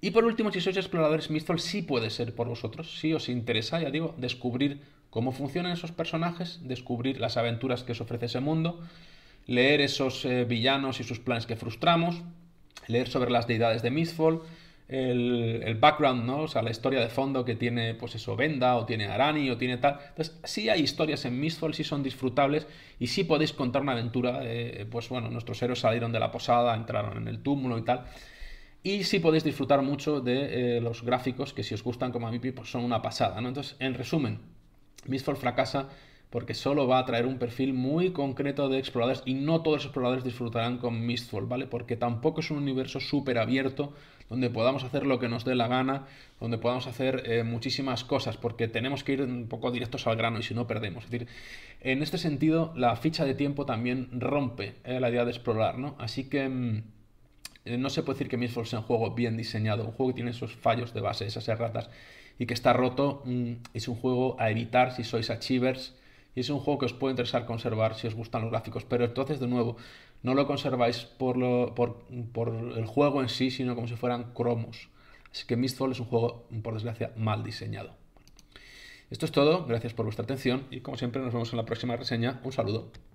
Y por último, si sois exploradores, Mistral sí puede ser por vosotros, si os interesa, ya digo, descubrir cómo funcionan esos personajes, descubrir las aventuras que os ofrece ese mundo, leer esos eh, villanos y sus planes que frustramos, leer sobre las deidades de Mistfall, el, background, ¿no? O sea, la historia de fondo que tiene, pues eso, Venda, o tiene Arani, o tiene tal. Entonces, sí hay historias en Mistfall, sí son disfrutables, y sí podéis contar una aventura pues bueno, nuestros héroes salieron de la posada, entraron en el túmulo y tal. Y sí podéis disfrutar mucho de eh, los gráficos que si os gustan como a mí pues son una pasada, ¿no? Entonces, en resumen, Mistfall fracasa porque solo va a traer un perfil muy concreto de exploradores y no todos los exploradores disfrutarán con Mistfall, ¿vale? Porque tampoco es un universo súper abierto donde podamos hacer lo que nos dé la gana, donde podamos hacer eh, muchísimas cosas, porque tenemos que ir un poco directos al grano y si no perdemos. Es decir, en este sentido, la ficha de tiempo también rompe eh, la idea de explorar, ¿no? Así que... Mm, eh, no se puede decir que Mistfall sea un juego bien diseñado, un juego que tiene esos fallos de base, esas erratas, y que está roto, mm, es un juego a evitar si sois achievers, y es un juego que os puede interesar conservar si os gustan los gráficos. Pero entonces, de nuevo, no lo conserváis por, lo, por, el juego en sí, sino como si fueran cromos. Así que Mistfall es un juego, por desgracia, mal diseñado. Esto es todo, gracias por vuestra atención y como siempre nos vemos en la próxima reseña. Un saludo.